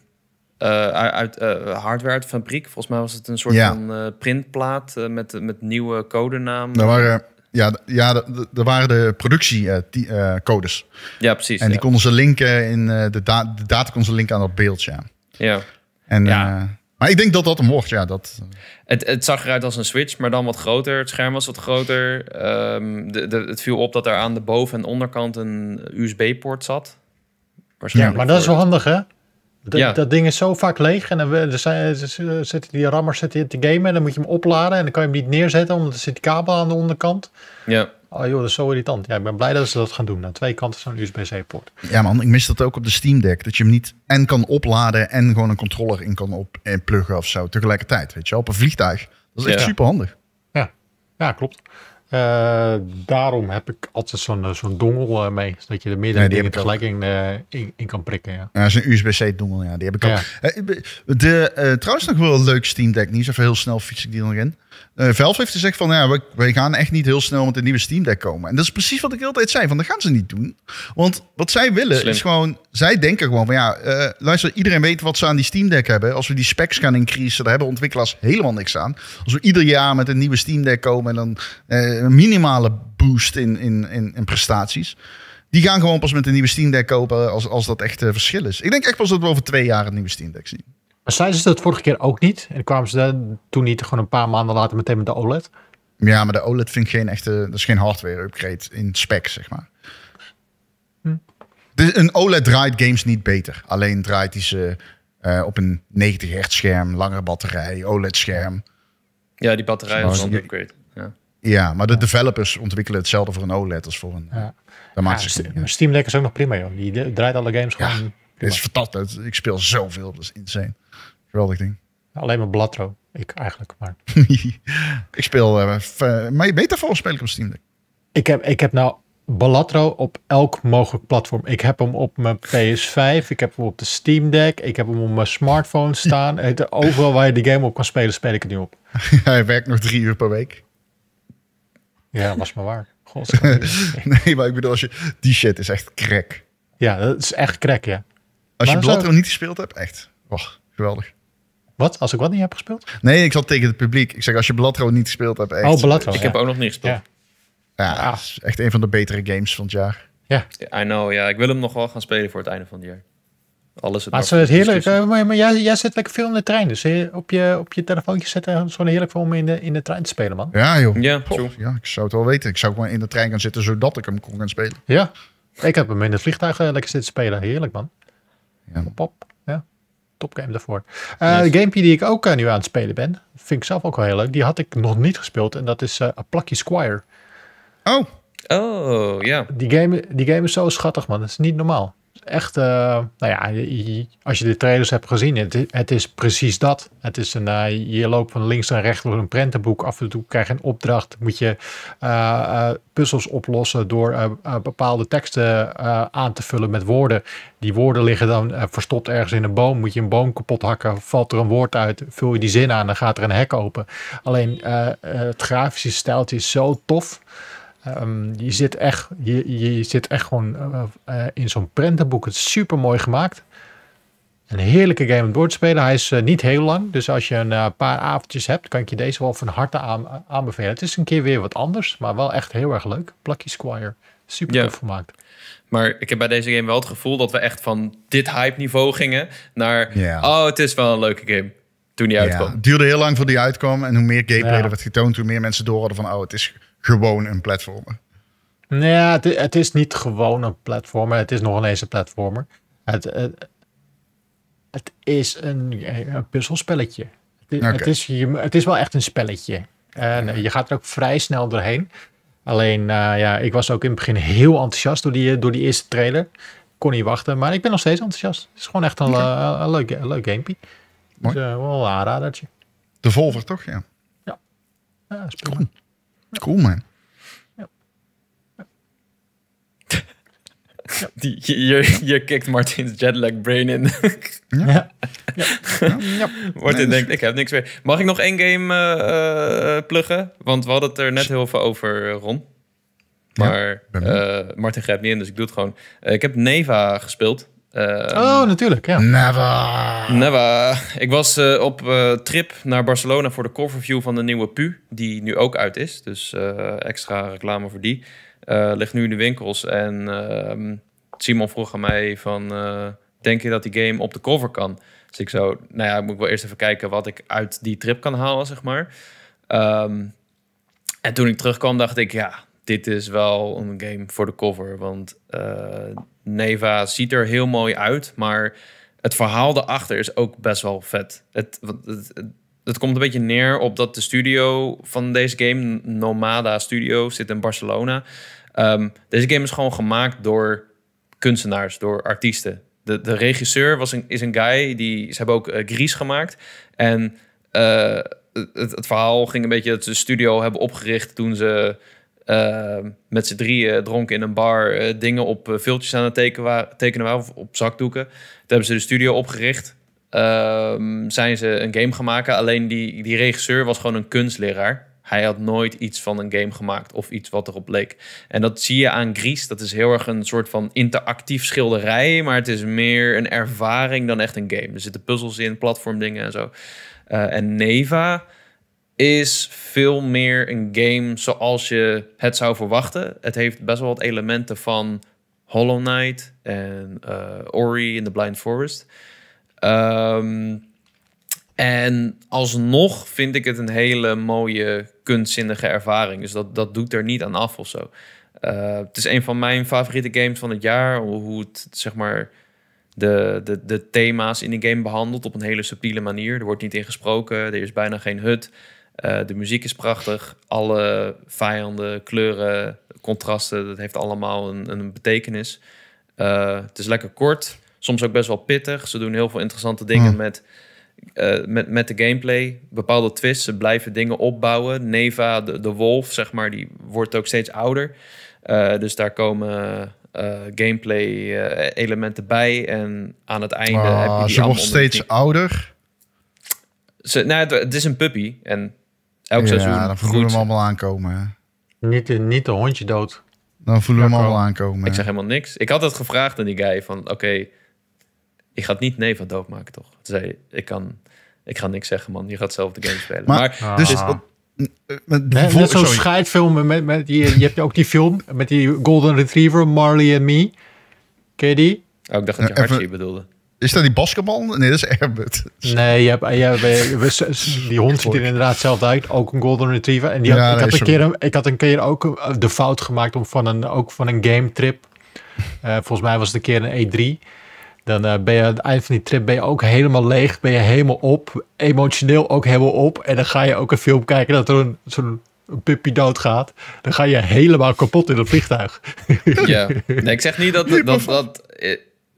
eh, uit, eh, hardware fabriek. Volgens mij was het een soort van eh, printplaat met, met nieuwe codenaam. Er waren, ja, ja er waren de productiecodes. ja, precies. En die konden ze linken in de, da de data kon ze linken aan dat beeldje. Ja. En ja. Maar ik denk dat dat hem mocht, ja. Dat... Eh. Het, het zag eruit als een Switch, maar dan wat groter. Het scherm was wat groter. Ehm, de, de, het viel op dat er aan de boven- en onderkant een USB-poort zat. Ja, maar dat is wel handig, hè? Dat ding is zo vaak leeg en dan zitten die rammers, zitten in te gamen en dan moet je hem opladen en dan kan je hem niet neerzetten omdat er zit kabel aan de onderkant. Ja. Oh joh, dat is zo irritant. Ja, ik ben blij dat ze dat gaan doen. Aan nou, twee kanten zo'n USB-C-poort. Ja man, ik mis dat ook op de Steam Deck. Dat je hem niet en kan opladen en gewoon een controller in kan op, en eh, pluggen of zo tegelijkertijd. Weet je op een vliegtuig. Dat is echt super handig. Ja. ja, klopt. Eh, daarom heb ik altijd zo'n eh, zo'n dongel mee. Zodat je er meerdere nee, dingen tegelijk in, in, in, kan prikken. Ja, ja zo'n USB-C-dongel. Ja, die heb ik ja. de, trouwens nog wel een leuk Steam Deck Niet zo heel snel fiets ik die nog in. Eh, Velf heeft gezegd van, ja, we, gaan echt niet heel snel met een nieuwe Steam Deck komen. En dat is precies wat ik altijd tijd zei, van dat gaan ze niet doen. Want wat zij willen is gewoon, zij denken gewoon van, ja, eh, luister, iedereen weet wat ze aan die Steam Deck hebben. Als we die specs gaan increasen, daar hebben ontwikkelaars helemaal niks aan. Als we ieder jaar met een nieuwe Steam Deck komen en dan eh, een minimale boost in, in, in, in prestaties. Die gaan gewoon pas met een nieuwe Steam Deck kopen als, als dat echt uh, verschil is. Ik denk echt pas dat we over twee jaar een nieuwe Steam Deck zien. Maar zeiden ze dat vorige keer ook niet? En kwamen ze toen niet gewoon een paar maanden later meteen met de OLED? Ja, maar de OLED vind ik geen echte, dat is geen hardware upgrade in spec, zeg maar. Hm. Dus een OLED draait games niet beter. Alleen draait hij ze eh, op een 90 hertz scherm, langere batterij, OLED scherm. Ja, die batterij is een upgrade. Ja. ja, maar de developers ontwikkelen hetzelfde voor een OLED als voor een... Ja. Dat maakt ja, ze Steam, Steam Deck is ook nog prima, joh. Die draait alle games gewoon... dit is fantastisch. Ik speel zoveel, dat is insane. Geweldig ding. Alleen maar Blatro. Ik eigenlijk. Maar. ik speel. Uh, maar Betafall speel ik op Steam Deck. Ik heb, ik heb nou Balatro op elk mogelijk platform. Ik heb hem op mijn PS5, ik heb hem op de Steam Deck, ik heb hem op mijn smartphone staan. Eh, overal waar je die game op kan spelen, speel ik het nu op. Hij werkt nog drie uur per week. Ja, was maar waar. God, nee, maar ik bedoel, als je, die shit is echt crack. Ja, dat is echt crack, ja. Als je Balatro niet gespeeld hebt, echt. Wacht, geweldig. Wat? Als ik wat niet heb gespeeld? Nee, ik zat tegen het publiek. Ik zeg, als je bladro niet gespeeld hebt, echt. Oh, Ik heb ook nog niet gespeeld. Ja, ja ah. is echt een van de betere games van het jaar. Ja. I know, ja. Ik wil hem nog wel gaan spelen voor het einde van het jaar. Alles het maar het is heerlijk. Eh, maar, maar jij, jij, zit lekker veel in de trein. Dus op je, op je telefoontje zetten zo'n heerlijk voor om in de, in de trein te spelen, man. Ja, joh. Ja, ja, ik zou het wel weten. Ik zou gewoon in de trein gaan zitten zodat ik hem kon gaan spelen. Ja. Ik heb hem in het vliegtuig eh, lekker zitten spelen. Heerlijk, man. Ja. pop topgame daarvoor. Uh, De gamepje die ik ook eh, nu aan het spelen ben, vind ik zelf ook wel heel leuk. Die had ik nog niet gespeeld en dat is uh, A Plucky Squire. Oh. Oh, ja. Die, game, die game is zo schattig, man. Dat is niet normaal echt, eh, nou ja, als je de traders hebt gezien, het, is precies dat. Het is een, eh, je loopt van links naar rechts door een prentenboek. Af en toe krijg je een opdracht, moet je eh, puzzels oplossen door bepaalde teksten aan te vullen met woorden. Die woorden liggen dan verstopt ergens in een boom. Moet je een boom kapot hakken, valt er een woord uit, vul je die zin aan, dan gaat er een hek open. Alleen het grafische stijltje is zo tof. Ehm, je, zit echt, je, je zit echt gewoon eh, eh, in zo'n prentenboek. Het is super mooi gemaakt. Een heerlijke game om door te spelen. Hij is eh, niet heel lang. Dus als je een paar avondjes hebt, kan ik je deze wel van harte aan, aanbevelen. Het is een keer weer wat anders, maar wel echt heel erg leuk. Plucky Squire. Super ja. tof gemaakt. Maar ik heb bij deze game wel het gevoel dat we echt van dit hype niveau gingen naar... Oh, het is wel een leuke game toen die uitkwam. het duurde heel lang voor die uitkwam. En hoe meer gameplay er werd getoond, hoe meer mensen door hadden van... oh, het is gewoon een platformer? Nee, het, het, is niet gewoon een platformer. Het is nog ineens een platformer. Het, het, het is een, eh, puzzelspelletje. Het, het, is, het is wel echt een spelletje. En eh, je gaat er ook vrij snel doorheen. Alleen, eh, ja, ik was ook in het begin heel enthousiast door die, door die eerste trailer. Kon niet wachten, maar ik ben nog steeds enthousiast. Het is gewoon echt een, een leuk, een leuk Dus, wel een aanradertje. De Volver toch, ja? Ja, ja cool. Cool, man. Die, je, je kikt Martins jetlag brain in. Ja. ja. ja. Martin dus- denkt, ik heb niks meer. Mag ik nog één game eh, eh, pluggen? Want we hadden het er net heel veel over, Ron. Maar eh, Martin grijpt niet in, dus ik doe het gewoon. ik heb Neva gespeeld. Ehm, oh, natuurlijk. Ja. Never. Never. Ik was eh, op eh, trip naar Barcelona voor de coverview van de nieuwe Pu, die nu ook uit is. Dus eh, extra reclame voor die. ligt nu in de winkels. En ehm, Simon vroeg aan mij van, denk je dat die game op de cover kan? Dus ik zo, nou ja, moet ik wel eerst even kijken wat ik uit die trip kan halen, zeg maar. Ehm, en toen ik terugkwam, dacht ik, ja, dit is wel een game voor de cover. Want eh, Neva ziet er heel mooi uit, maar het verhaal daarachter is ook best wel vet. Het, het, het, komt een beetje neer op dat de studio van deze game, Nomada Studio, zit in Barcelona. Ehm, deze game is gewoon gemaakt door kunstenaars, door artiesten. De, de regisseur was een, is een guy die. Ze hebben ook uh, eh, Gries gemaakt. En eh, het, het verhaal ging een beetje dat ze de studio hebben opgericht toen ze Ehm, met z'n drie dronken in een bar eh, dingen op uh, eh, viltjes aan het tekenen waren, tekenen waren, of op zakdoeken. Toen hebben ze de studio opgericht. Ehm, zijn ze een game gaan maken. Alleen die, die regisseur was gewoon een kunstleraar. Hij had nooit iets van een game gemaakt of iets wat erop leek. En dat zie je aan Gries. Dat is heel erg een soort van interactief schilderij. Maar het is meer een ervaring dan echt een game. Er zitten puzzels in, platformdingen en zo. Eh, en Neva is veel meer een game zoals je het zou verwachten. Het heeft best wel wat elementen van Hollow Knight en eh, Ori in the Blind Forest. Ehm, en alsnog vind ik het een hele mooie kunstzinnige ervaring. Dus dat, dat doet er niet aan af of zo. Eh, het is een van mijn favoriete games van het jaar. Hoe het, zeg maar, de, de, de thema's in de game behandelt op een hele subtiele manier. Er wordt niet in gesproken, er is bijna geen hut. Eh, de muziek is prachtig. Alle vijanden, kleuren, contrasten, dat heeft allemaal een, een betekenis. Eh, het is lekker kort, soms ook best wel pittig. Ze doen heel veel interessante dingen mm. met, eh, met, met de gameplay. Bepaalde twists, ze blijven dingen opbouwen. Neva, de, de wolf, zeg maar, die wordt ook steeds ouder. dus daar komen... gameplay elementen bij. En aan het einde ah, heb je ah, die Ze wordt steeds ouder? Ze, nou, het, het, is een puppy. En Elk ja, seizoen. dan voelen we hem allemaal aankomen. Hè? Niet, niet de hondje dood. Dan voelen we hem allemaal aankomen. Ik zeg helemaal niks. Ik had het gevraagd aan die guy van, oké, ik ga het niet nee van doodmaken, toch? zei ik kan, ik ga niks zeggen, man. Je gaat zelf de game spelen. Maar, dus, ah. wat, Net zo'n scheidfilm. Met, met die, je hebt ook die film met die Golden Retriever, Marley and Me. Ken je die? Oh, ik dacht dat je Hartje bedoelde. Is dat die basketbal? Nee, dat is Herbert. Nee, je hebt, je hebt, die hond ziet er inderdaad hetzelfde uit. Ook een golden retriever. En ik, had een keer, ik had een keer ook eh, de fout gemaakt om van een, ook van een game trip. Eh, volgens mij was het een keer een E3. Dan eh, ben je aan het eind van die trip ben je ook helemaal leeg. Ben je helemaal op. Emotioneel ook helemaal op. En dan ga je ook een film kijken dat er een, zo'n puppy doodgaat, dan ga je helemaal kapot in het vliegtuig. Ja, nee, ik zeg niet dat, dat, dat,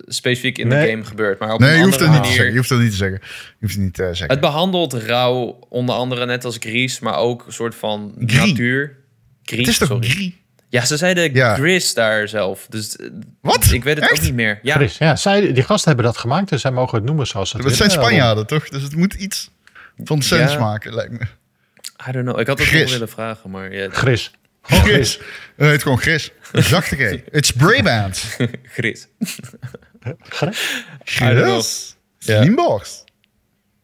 specifiek in de game gebeurt. Maar op nee, je hoeft, dat niet te zeggen. je hoeft dat niet te zeggen. Je hoeft het niet te eh, zeggen. Het behandelt rouw onder andere net als Gris, maar ook een soort van natuur. Gris, het is toch sorry. Ja, ze zeiden ja. Gris daar zelf. Dus eh, wat? Ik weet het ook niet meer. Ja, ja zij, die gasten hebben dat gemaakt, dus zij mogen het noemen zoals ze het Dat zijn Spanjaarden, toch? Dus het moet iets van sens maken, lijkt me. I don't know. Ik had het nog willen vragen, maar... Ja, Gris. Gris. Eh, het heet gewoon Gris. Zachte G. It's Brayband. Gris. Yes. slimbox.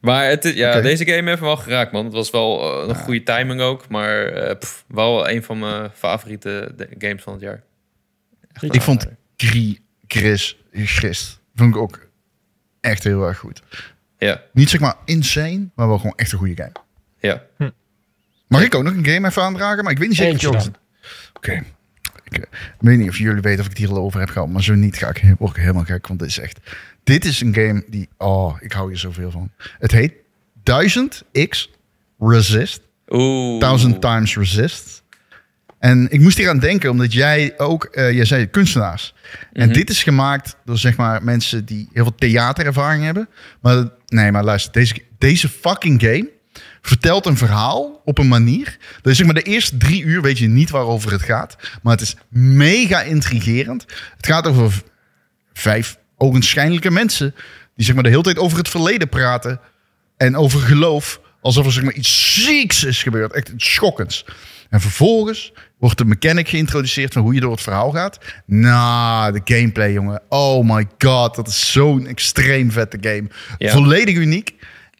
Maar het, ja, deze game heeft me wel geraakt, man. Het was wel eh, een ah. goede timing ook. Maar eh, wel een van mijn favoriete games van het jaar. Echt ik vond Grie, Chris, Chris, vond ik ook echt heel erg goed. Ja. Niet zeg maar insane, maar wel gewoon echt een goede game. Ja. Hm. Mag ik ook nog een game even aandragen? Maar ik weet niet zeker... Oké. Okay. Eh, ik, weet niet of jullie weten of ik het hier al over heb gehad, maar zo niet ga ik, word ik helemaal gek. Want dit is echt. Dit is een game die. Oh, ik hou hier zoveel van. Het heet 1000x Resist. Oeh. 1000 times Resist. En ik moest hier aan denken, omdat jij ook, uh, jij zei kunstenaars. En mhm. dit is gemaakt door zeg maar mensen die heel veel theaterervaring hebben. Maar nee, maar luister, deze, deze fucking game vertelt een verhaal op een manier. Dat is zeg maar de eerste drie uur weet je niet waarover het gaat. Maar het is mega intrigerend. Het gaat over vijf ogenschijnlijke mensen. Die zeg maar de hele tijd over het verleden praten. En over geloof. Alsof er zeg maar iets zieks is gebeurd. Echt schokkends. En vervolgens wordt de mechanic geïntroduceerd van hoe je door het verhaal gaat. Nou, de gameplay, jongen. Oh my god, dat is zo'n extreem vette game. Volledig uniek.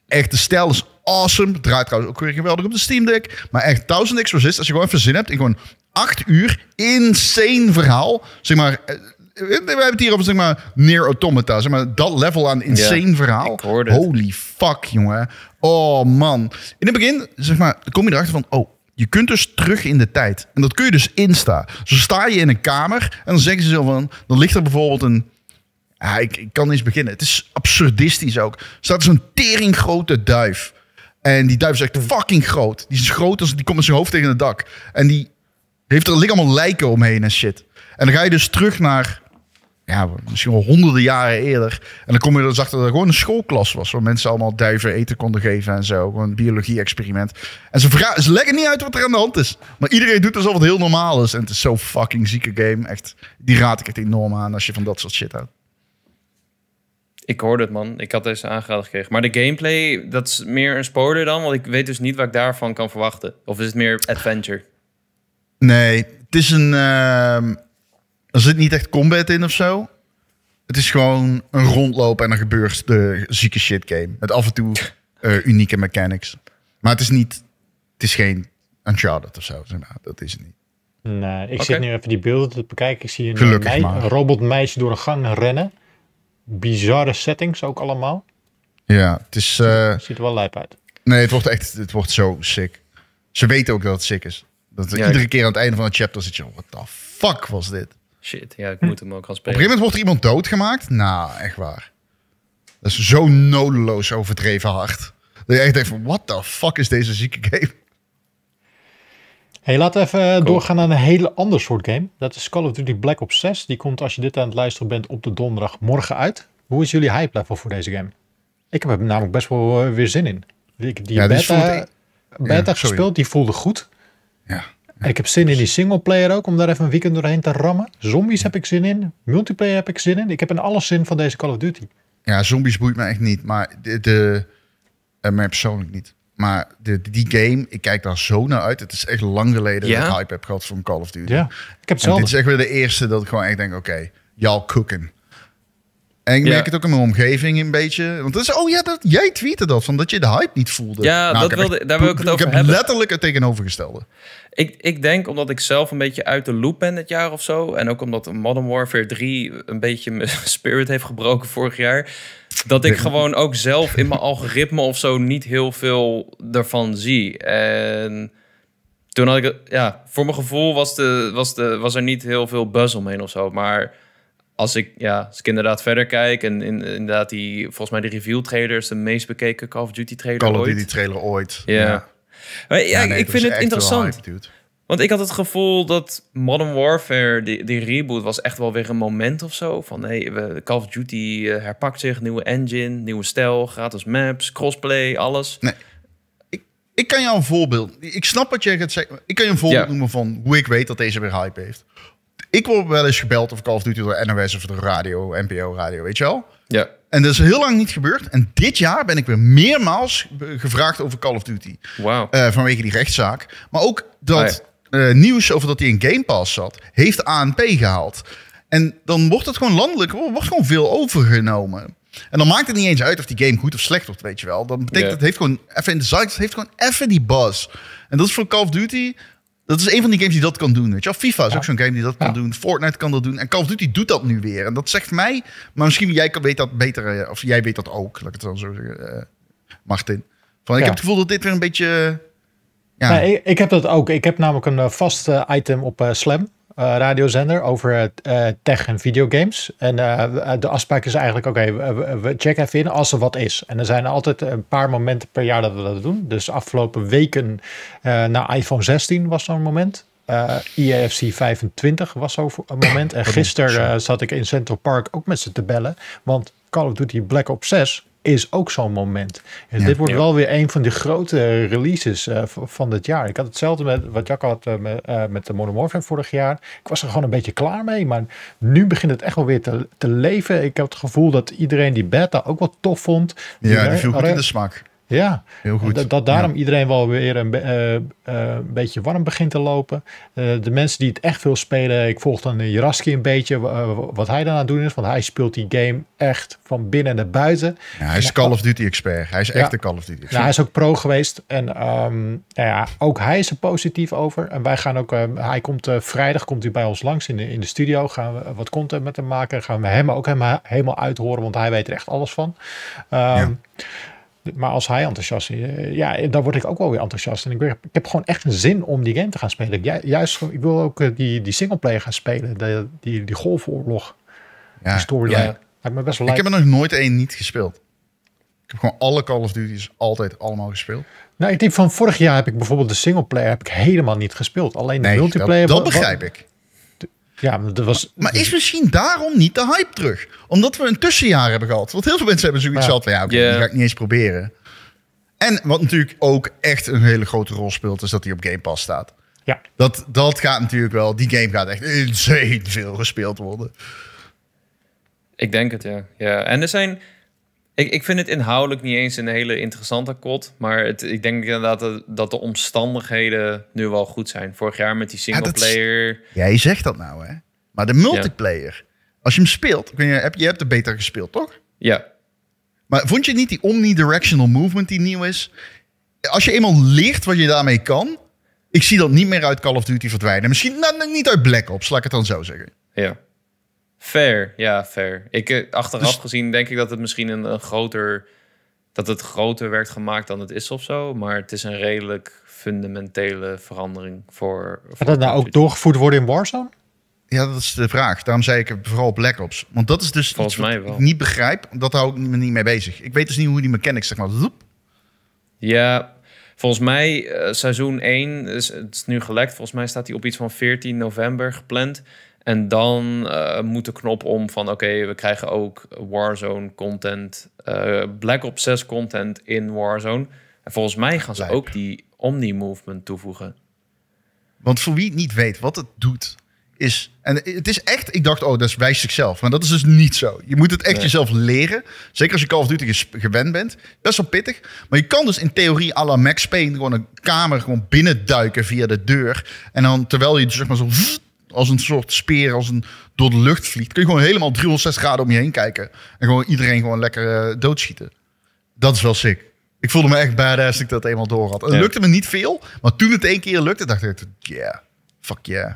Echt, de stijl is awesome. Draait trouwens ook weer geweldig op de Steam Deck. Maar echt 1000 Exorcist, als je gewoon even zin hebt in gewoon acht uur insane verhaal. Zeg maar, eh, we hebben het hier over zeg maar Near Automata. Zeg maar, dat level aan insane verhaal. Holy fuck, jongen. Oh man. In het begin, zeg maar, kom je erachter van, oh, je kunt dus terug in de tijd. En dat kun je dus insta. Zo sta je in een kamer en dan zeggen ze zo van, dan ligt er bijvoorbeeld een... Ja, ik, ik kan eens beginnen. Het is absurdistisch ook. Er staat zo'n tering grote duif. En die duif is echt fucking groot. Die is groot als die komt met zijn hoofd tegen het dak. En die heeft er liggen allemaal lijken omheen en shit. En dan ga je dus terug naar ja, misschien wel honderden jaren eerder. En dan kom je dus achter dat er gewoon een schoolklas was. Waar mensen allemaal duiven eten konden geven en zo. Gewoon een biologie-experiment. En ze, ze leggen niet uit wat er aan de hand is. Maar iedereen doet alsof het heel normaal is. En het is zo'n fucking zieke game. Echt, die raad ik het enorm aan als je van dat soort shit houdt. Ik hoorde het, man. Ik had deze aangeraden gekregen. Maar de gameplay, dat is meer een spoiler dan? Want ik weet dus niet wat ik daarvan kan verwachten. Of is het meer adventure? Nee, het is een... Ehm, er zit niet echt combat in of zo. Het is gewoon een rondloop en dan gebeurt de zieke shit game. Met af en toe eh, unieke mechanics. Maar het is niet... Het is geen Uncharted of zo. Nou, dat is het niet. Nee, ik zit nu even die beelden te bekijken. Ik zie een, robot eh, meisje een robotmeisje door een gang rennen bizarre settings ook allemaal. Ja, het is... Eh, ziet er wel lijp uit. Nee, het wordt echt het wordt zo sick. Ze weten ook dat het sick is. Dat ja, iedere keer aan het einde van het chapter zit je... What the fuck was dit? Shit, ja, ik moet hem ook gaan spelen. Op een gegeven moment wordt er iemand doodgemaakt. Nou, echt waar. Dat is zo nodeloos overdreven hard. Dat je echt denkt van... What the fuck is deze zieke game? Hey, laten even eh, doorgaan naar een heel ander soort game. Dat is Call of Duty Black Ops 6. Die komt als je dit aan het luisteren bent op de donderdagmorgen uit. Hoe is jullie hype level voor deze game? Ik heb er namelijk best wel eh, weer zin in. Die, die ja, beta, beta gespeeld, die voelde goed. Ja. ik heb zin in die singleplayer ook, om daar even een weekend doorheen te rammen. Zombies heb ik zin in, multiplayer heb ik zin in. Ik heb in alles zin van deze Call of Duty. Ja, zombies boeit me echt niet, maar de, de eh, mij persoonlijk niet. Maar de, die game, ik kijk daar zo naar uit. Het is echt lang geleden ja. dat ik hype heb gehad van Call of Duty. Ja, ik heb zelf. Dit is echt weer de eerste dat ik gewoon echt denk, oké, okay, y'all cooking. En ik merk het ook in mijn omgeving een beetje. Want dat is, oh ja, dat, jij tweette dat, van dat je de hype niet voelde. Ja, nou, dat wilde, daar wil ik het over ik heb letterlijk het tegenovergestelde. Ik, ik denk omdat ik zelf een beetje uit de loop ben dit jaar of zo. En ook omdat Modern Warfare 3 een beetje mijn spirit heeft gebroken vorig jaar dat ik gewoon ook zelf in mijn algoritme of zo niet heel veel ervan zie. En toen had ik, ja, voor mijn gevoel was, de, was, de, was er niet heel veel buzz omheen of zo. Maar als ik, ja, als ik inderdaad verder kijk en in, inderdaad die, volgens mij de reveal trailer is de meest bekeken Call of Duty trailer ooit. Call of Duty trailer ooit. Ja. ja. ik vind het interessant. Want ik had het gevoel dat Modern Warfare, die, die reboot, was echt wel weer een moment of zo. Van hé, hey, Call of Duty eh, herpakt zich, nieuwe engine, nieuwe stijl, gratis maps, crossplay, alles. Nee. Ik, ik kan jou een voorbeeld. Ik snap wat jij gaat zeggen. Ik kan je een voorbeeld noemen van hoe ik weet dat deze weer hype heeft. Ik word wel eens gebeld of Call of Duty door NOS of de radio, NPO radio, weet je wel? Ja. En dat is heel lang niet gebeurd. En dit jaar ben ik weer meermaals gevraagd over Call of Duty. Wow. Eh, vanwege die rechtszaak. Maar ook dat ah eh, nieuws over dat hij in Game Pass zat, heeft ANP gehaald. En dan wordt het gewoon landelijk, wordt gewoon veel overgenomen. En dan maakt het niet eens uit of die game goed of slecht wordt, weet je wel. Dan betekent yeah. het heeft gewoon even in de het heeft gewoon even die buzz. En dat is voor Call of Duty. Dat is een van die games die dat kan doen. Weet je wel. FIFA is ook zo'n game die dat kan doen. Fortnite kan dat doen. En Call of Duty doet dat nu weer. En dat zegt mij, maar misschien jij kan, weet dat beter. Eh, of jij weet dat ook, laat ik het dan zo zeggen, eh, Martin. Van, Ik heb het gevoel dat dit weer een beetje ja. Nou, ik, heb dat ook. Ik heb namelijk een eh, vast eh, item op eh, Slam. radiozender over tech en videogames. En de afspraak is eigenlijk: oké, we checken even in als er wat is. En er zijn altijd een paar momenten per jaar dat we dat doen. Dus afgelopen weken na iPhone 16 was zo'n moment. IFC 25 was zo'n moment. En gisteren zat ik in Central Park ook met ze te bellen. Want Call of Duty Black Ops 6 is ook zo'n moment. dit wordt wel weer een van de grote releases eh, van dit jaar. Ik had hetzelfde met wat Jack had eh, eh, met, de Modern Warfare vorig jaar. Ik was er gewoon een beetje klaar mee, maar nu begint het echt wel weer te, te leven. Ik heb het gevoel dat iedereen die beta ook wel tof vond. Die ja, die viel goed in de smaak. Ja, heel goed. Dat, daarom iedereen wel weer eh, eh, een, beetje warm begint te lopen. Eh, de mensen die het echt veel spelen, ik volg dan Jaraski een beetje, wat hij dan aan het doen is. Want hij speelt die game echt van binnen naar buiten. Ja, hij is Call of Duty expert. Hij is ja, echt een Call of Duty expert. hij is ook pro geweest. En ehm, nou ja, ook hij is er positief over. En wij gaan ook, ehm, hij komt vrijdag komt hij bij ons langs in de, in de studio. Gaan we wat content met hem maken. Gaan we hem ook helemaal helemaal uithoren, want hij weet er echt alles van. Um, maar als hij enthousiast is, eh, ja, dan word ik ook wel weer enthousiast. En ik, ik heb gewoon echt een zin om die game te gaan spelen. juist, ik wil ook eh, die, die singleplayer gaan spelen. De, die, die golfoorlog. Ja, die storyline. me best wel ik heb er nog nooit één niet gespeeld. Ik heb gewoon alle Call of Duty's altijd allemaal gespeeld. Nou, ik denk van vorig jaar heb ik bijvoorbeeld de singleplayer heb ik helemaal niet gespeeld. Alleen de multiplayer. Dat, dat begrijp ik. Ja, maar was... Maar, is misschien daarom niet de hype terug? Omdat we een tussenjaar hebben gehad. Want heel veel mensen hebben zoiets gehad van... Ja, die ga ik niet eens proberen. En wat natuurlijk ook echt een hele grote rol speelt... is dat hij op Game Pass staat. Ja. Dat, dat gaat natuurlijk wel... Die game gaat echt insane veel gespeeld worden. Ik denk het, ja. ja. En er zijn... Ik, ik vind het inhoudelijk niet eens een hele interessante kot. Maar het, ik denk inderdaad dat, dat de omstandigheden nu wel goed zijn. Vorig jaar met die singleplayer. Ja, jij zegt dat nou, hè? Maar de multiplayer, als je hem speelt, je, heb, je hebt er beter gespeeld, toch? Ja. Maar vond je niet die omnidirectional movement die nieuw is? Als je eenmaal leert wat je daarmee kan, ik zie dat niet meer uit Call of Duty verdwijnen. Misschien nou, niet uit Black Ops, laat ik het dan zo zeggen. Ja. Fair, ja, fair. Ik, eh, achteraf dus- gezien denk ik dat het misschien een, groter... dat het groter werd gemaakt dan het is of zo. Maar het is een redelijk fundamentele verandering voor... voor dat nou ook doorgevoerd worden in Warzone? Ja, dat is de vraag. Daarom zei ik vooral Black Ops. Want dat is dus Volgens mij wel. ik niet begrijp. Dat hou ik me niet mee bezig. Ik weet dus niet hoe die mechanics, zeg maar... Ja, Volgens mij, eh, seizoen 1, is, het is nu gelekt. Volgens mij staat hij op iets van 14 november gepland. En dan eh, moet de knop om van oké, we krijgen ook Warzone content, eh, Black Ops 6 content in Warzone. En volgens mij gaan ze ook die Omni-movement toevoegen. Want voor wie het niet weet wat het doet, is. En het is echt, ik dacht, oh, dat wijst zichzelf. Maar dat is dus niet zo. Je moet het echt jezelf leren. Zeker als je Call of Duty gewend bent. Best wel pittig. Maar je kan dus in theorie à la Max gewoon een kamer gewoon binnenduiken via de deur. En dan terwijl je dus zeg maar zo als een soort speer, als een door de lucht vliegt. Kun je gewoon helemaal 360 graden om je heen kijken. En gewoon iedereen gewoon lekker eh, doodschieten. Dat is wel sick. Ik voelde me echt badass dat ik dat eenmaal door had. Het lukte me niet veel, maar toen het één keer lukte, dacht ik, yeah, fuck yeah.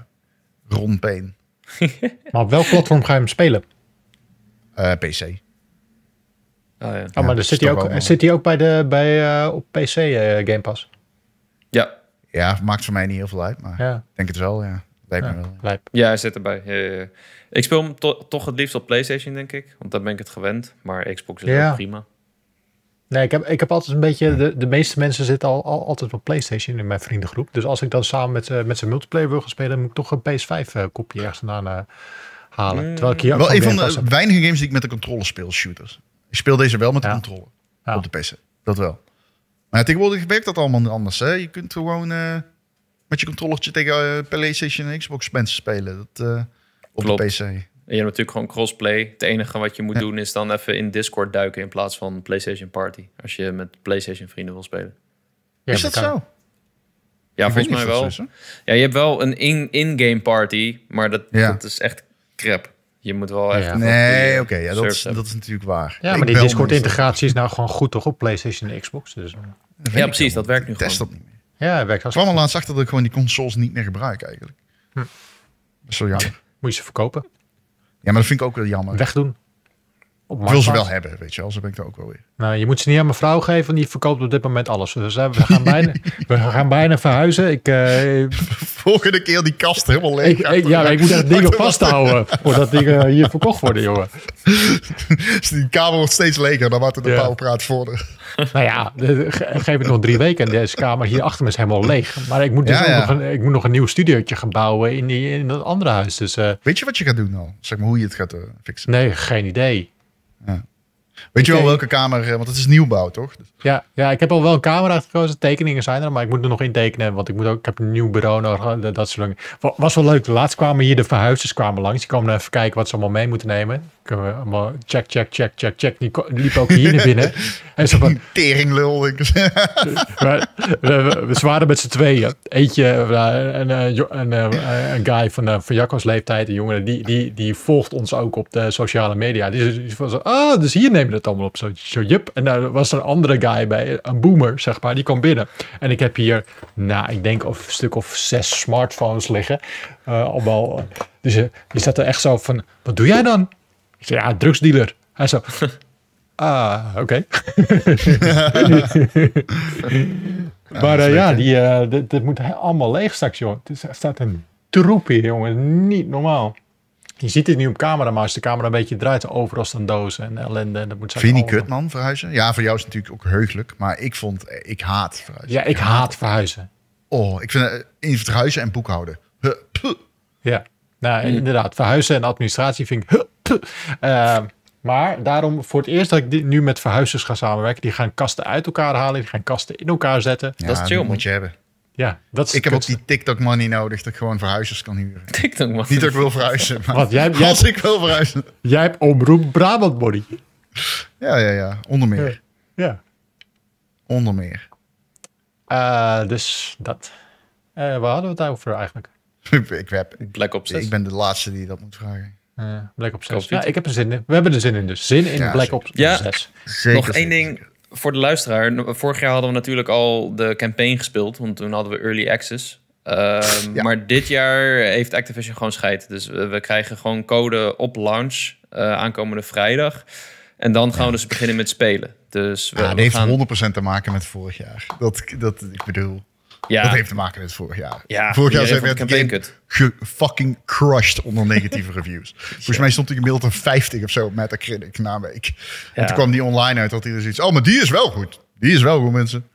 Rondbeen. maar op welk platform ga je hem spelen? Eh, PC. Ah, oh, ja. oh maar ja, zit hij ook, zit hij ook bij de, bij, eh, op PC Game Pass? Ja. Ja, maakt voor mij niet heel veel uit, maar ik denk het wel, ja ja, me Ja, hij zit erbij. ik speel hem toch het liefst op PlayStation, denk ik. Want daar ben ik het gewend. Maar Xbox is ook prima. Nee, ik heb, ik heb altijd een beetje... De, de meeste mensen zitten al, al, altijd op PlayStation in mijn vriendengroep. Dus als ik dan samen met, met zijn multiplayer wil gaan spelen... moet ik toch een PS5-kopje eh, ergens uh, halen. welke mm. Terwijl wel een van de weinige games die ik met de controle speel, shooters. Ik speel deze wel met de controller op de PC. Dat wel. Maar tegenwoordig werkt dat allemaal anders. Hè? Je kunt gewoon... Eh, met je controllertje tegen eh, PlayStation en Xbox mensen spelen. Dat, eh, op de PC. En je hebt natuurlijk gewoon crossplay. Het enige wat je moet doen is dan even in Discord duiken in plaats van PlayStation Party. Als je met PlayStation vrienden wil spelen. Ja, is dat zo? Ja, ik volgens mij wel. ja, je hebt wel een in-game party, maar dat, ja. dat is echt crap. Je moet wel echt. Nee, eh, oké, ja, dat, is, dat is natuurlijk waar. Ja, maar die Discord-integratie is nou gewoon goed toch op PlayStation en Xbox? Dus, ja, precies, dat werkt nu gewoon. Test dat niet meer. Ja, hij werkt kwam al laatst achter dat ik gewoon die consoles niet meer gebruik eigenlijk. Hm. Dat is zo jammer. Moet je ze verkopen? Ja, maar dat vind ik ook wel jammer. Wegdoen ik wil ze wel hebben, weet je wel. Zo ben ik er ook wel weer. Nou, je moet ze niet aan mijn vrouw geven, want die verkoopt op dit moment alles. Dus hè, eh, we, gaan bijna, we gaan bijna verhuizen. Ik, eh, Volgende keer die kast helemaal leeg. ja, ik moet echt dingen vasthouden voordat dingen eh, hier verkocht worden, jongen. Dus die kamer wordt steeds leger dan wat er de ja. praat voor. Nou ja, geef ik nog drie weken en deze kamer hier achter me is helemaal leeg. Maar ik moet, dus Nog, een, ik moet nog een nieuw studiootje gaan bouwen in, die, in dat andere huis. Dus, weet je wat je gaat doen al? Zeg maar hoe je het gaat fixen. Nee, geen idee. Weet je wel welke kamer, eh, want het is nieuwbouw toch? Dus- ja, ja, ik heb al wel een camera gekozen. Tekeningen zijn er, maar ik moet er nog in tekenen. Want ik, moet ook, ik heb een nieuw bureau nodig. Dat soort Was wel leuk. Laatst kwamen hier de verhuizers kwamen langs. Die kwamen even kijken wat ze allemaal mee moeten nemen. Kunnen we allemaal check, check, check, check, check. Die liep ook hier naar binnen. En zo van... Teringlul. we, we, we waren met z'n tweeën. Eentje, een, eh, een, eh, eh, een, guy van, van Jacco's leeftijd, een jongen, die, die, die volgt ons ook op de sociale media. Die, was van, ah, dus hier nemen we het allemaal op. Zo, zo jup. En daar was er een andere guy bij, een boomer zeg maar, die komt binnen. En ik heb hier, nou ik denk een stuk of zes smartphones liggen. Uh, wel dus je eh, die zat er echt zo van, wat doe jij dan? Ik zei, ja, drugsdealer. Hij zo, ah, oké. maar ja, eh, die, dit, moet allemaal leeg straks joh. Er staat een troep hier jongen, niet normaal je ziet het nu op camera, maar als de camera een beetje draait, als staan dozen en ellende. En dat moet zijn Vind je niet kut, man, verhuizen? Ja, voor jou is natuurlijk ook heugelijk, maar ik vond, ik haat verhuizen. Ja, ik, haat, verhuizen. Oh, ik vind eh, in verhuizen en boekhouden. Huh, ja, nou, hmm. inderdaad. Verhuizen en administratie vind ik... Ehm, maar daarom, voor het eerst dat ik dit nu met verhuizers ga samenwerken, die gaan kasten uit elkaar halen, die gaan kasten in elkaar zetten. dat is chill. Dat moet je hebben. Ja, dat is ik heb ook die TikTok money nodig dat ik gewoon verhuizers kan huren. TikTok money. Niet dat ik wil verhuizen, Wat, jij, als ik wil verhuizen. Jij hebt omroep Brabant Ja, ja, ja. Onder meer. Ja. Onder meer. Eh, dus dat. Eh, waar hadden we het over eigenlijk? ik, heb, Black Ops Ik ben de laatste die dat moet vragen. Eh, Black Ops 6. Ja, ik heb er zin in. We hebben er zin in dus. Zin in Black Ops 6. Zeker. Nog één ding voor de luisteraar, vorig jaar hadden we natuurlijk al de campaign gespeeld, want toen hadden we early access. Ehm, maar dit jaar heeft Activision gewoon scheid. Dus we, krijgen gewoon code op launch eh, aankomende vrijdag. En dan gaan we dus beginnen met spelen. Dus we, ja, ah, dat heeft gaan... 100% te maken met vorig jaar. Dat, dat, ik bedoel, ja. Dat heeft te maken met vorig jaar. Ja, vorig jaar zijn we ge fucking crushed onder negatieve reviews. Volgens mij stond hij inmiddels een 50 of zo op Metacritic na een week. En toen kwam die online uit, dat hij dus iets. Oh, maar die is wel goed. Die is wel goed, mensen.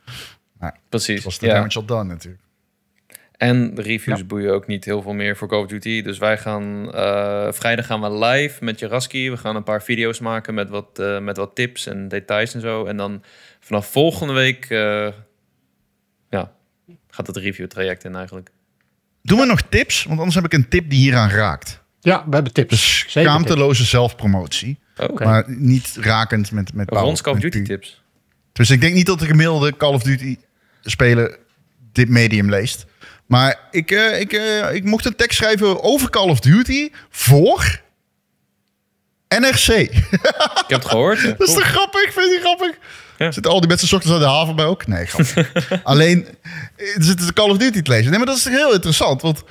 Nou, Precies. Was de damage al done natuurlijk. En de reviews boeien ook niet heel veel meer voor Call of Duty. Dus wij gaan eh, vrijdag gaan we live met Jaraski. We gaan een paar video's maken met wat, eh, met wat tips en details en zo. En dan vanaf volgende week eh, gaat het review traject in eigenlijk. Doen we nog tips? Want anders heb ik een tip die hieraan raakt. Ja, we hebben tips. Dus schaamteloze zelfpromotie. Maar niet rakend met, met Voor Call of Duty tips. Dus ik denk niet dat de gemiddelde Call of Duty speler dit medium leest. Maar ik, eh, ik, eh, ik mocht een tekst schrijven over Call of Duty voor NRC. Ik heb het gehoord. dat is te grappig? Ik vind je grappig? Ja. Zitten al die mensen ochtends aan de haven bij ook? Nee, grapje. Alleen, er zitten de dus Call of Duty te lezen. Nee, maar dat is heel interessant, want...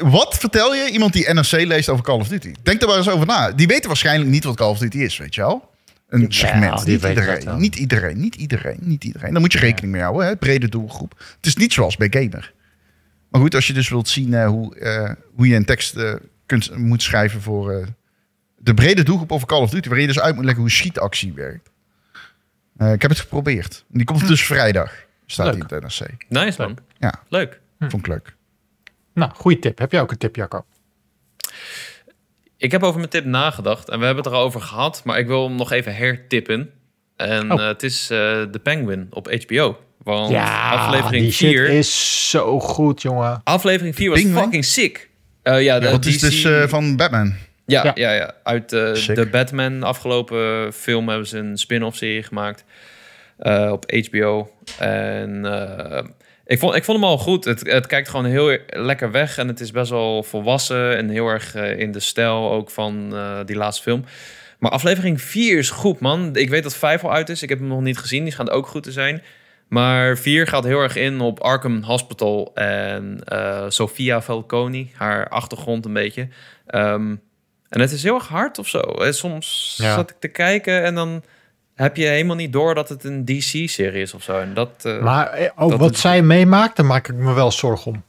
Wat vertel je iemand die NRC leest over Call of Duty? Denk er maar eens over na. Die weten waarschijnlijk niet wat Call of Duty is, weet je wel? Een segment. Niet iedereen, niet iedereen, niet iedereen, niet iedereen. Daar moet je rekening mee houden, hè? brede doelgroep. Het is niet zoals bij gamer. Maar goed, als je dus wilt zien eh, hoe, eh, hoe je een tekst eh, kunt, moet schrijven voor de brede doelgroep over Call of Duty, waar je dus uit moet leggen hoe schietactie werkt. Eh, ik heb het geprobeerd. Die komt hm. dus vrijdag. Staat in het NRC. Nice man. Ja. Leuk. Hm. Vond ik leuk. Nou, goede tip. Heb jij ook een tip, Jacco? Ik heb over mijn tip nagedacht en we hebben het erover gehad, maar ik wil hem nog even hertippen. En oh. eh, het is uh, The Penguin op HBO. Want ja, aflevering 4 is zo goed, jongen. Aflevering 4 was fucking sick. Wat ja, de, is dus van Batman. Ja, ja. ja, uit eh, de Batman afgelopen film hebben ze een spin-off serie gemaakt eh, op HBO. En eh, ik vond, ik vond hem al goed. Het, het kijkt gewoon heel e-, lekker weg. En het is best wel volwassen en heel erg in de stijl ook van die laatste film. Maar aflevering 4 is goed, man. Ik weet dat 5 al uit is. Ik heb hem nog niet gezien. Die gaan ook goed te zijn. Maar 4 gaat heel erg in op Arkham Hospital en uh, Sofia Falconi. Haar achtergrond een beetje. Um, en het is heel erg hard of zo. Eh, soms zat ik te kijken en dan heb je helemaal niet door dat het een DC-serie is of zo. En dat, eh, maar eh, ook oh, wat zij meemaakt, daar maak ik me wel zorgen om.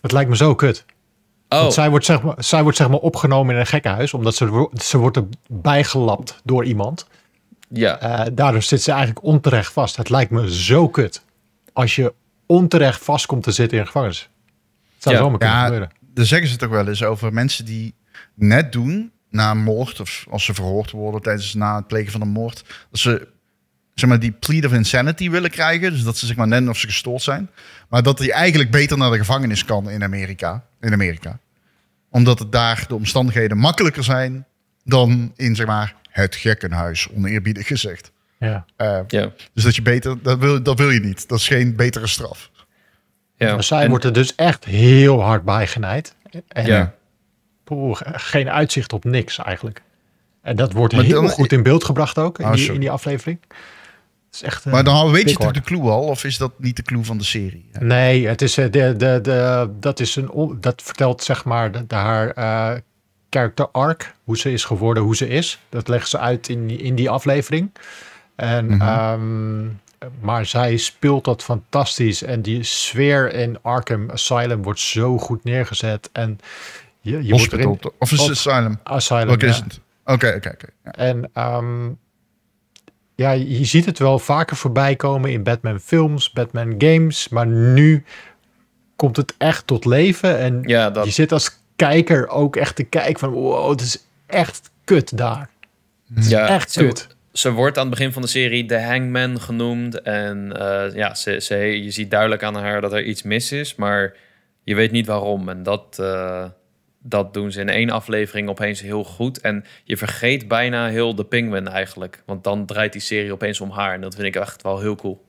Het lijkt me zo kut. Oh. zij wordt, zeg maar, zij wordt zeg maar opgenomen in een gekkenhuis, omdat ze, ze wordt bijgelapt door iemand. Ja. daardoor zit ze eigenlijk onterecht vast. Het lijkt me zo kut als je onterecht vast komt te zitten in gevangenis. Dat zou ja. zomaar kunnen ja, gebeuren. Dan zeggen ze het ook wel eens over mensen die net doen na moord, of als ze verhoord worden tijdens na het plegen van een moord, dat ze zeg maar, die plead of insanity willen krijgen. Dus dat ze zeg maar nennen of ze gestoord zijn. Maar dat hij eigenlijk beter naar de gevangenis kan in Amerika. In Amerika. Omdat het daar de omstandigheden makkelijker zijn dan in zeg maar, het gekkenhuis, oneerbiedig gezegd. Ja. Eh, ja. Dus dat je beter, dat wil, dat wil je niet. Dat is geen betere straf. Ja. zij wordt er dus echt heel hard bij genijd. En, ja poeh, geen uitzicht op niks eigenlijk. En dat wordt heel goed in beeld gebracht ook in, ah, die, in die, aflevering. is echt, maar eh, dan weet je toch de clue al, of is dat niet de clue van de serie? Nee, het is, eh, de, de, de, dat, is een, dat vertelt zeg maar de, de haar uh, character arc, hoe ze is geworden, hoe ze is. Dat legt ze uit in, in die aflevering. En, mhm. ehm, maar zij speelt dat fantastisch. En die sfeer in Arkham Asylum wordt zo goed neergezet. En je, je hospital, wordt erin, of is het asylum? Asylum, is het? Oké, oké, oké. En ehm, ja, je ziet het wel vaker voorbij komen in Batman films, Batman games. Maar nu komt het echt tot leven. En ja, je zit als kijker ook echt te kijken van... wow, het is echt kut daar. ja, echt kut. Ze wordt aan het begin van de serie de hangman genoemd. En eh, ja, ze, ze, je ziet duidelijk aan haar dat er iets mis is. Maar je weet niet waarom. En dat... Eh, dat doen ze in één aflevering opeens heel goed. En je vergeet bijna heel de Penguin eigenlijk. Want dan draait die serie opeens om haar. En dat vind ik echt wel heel cool.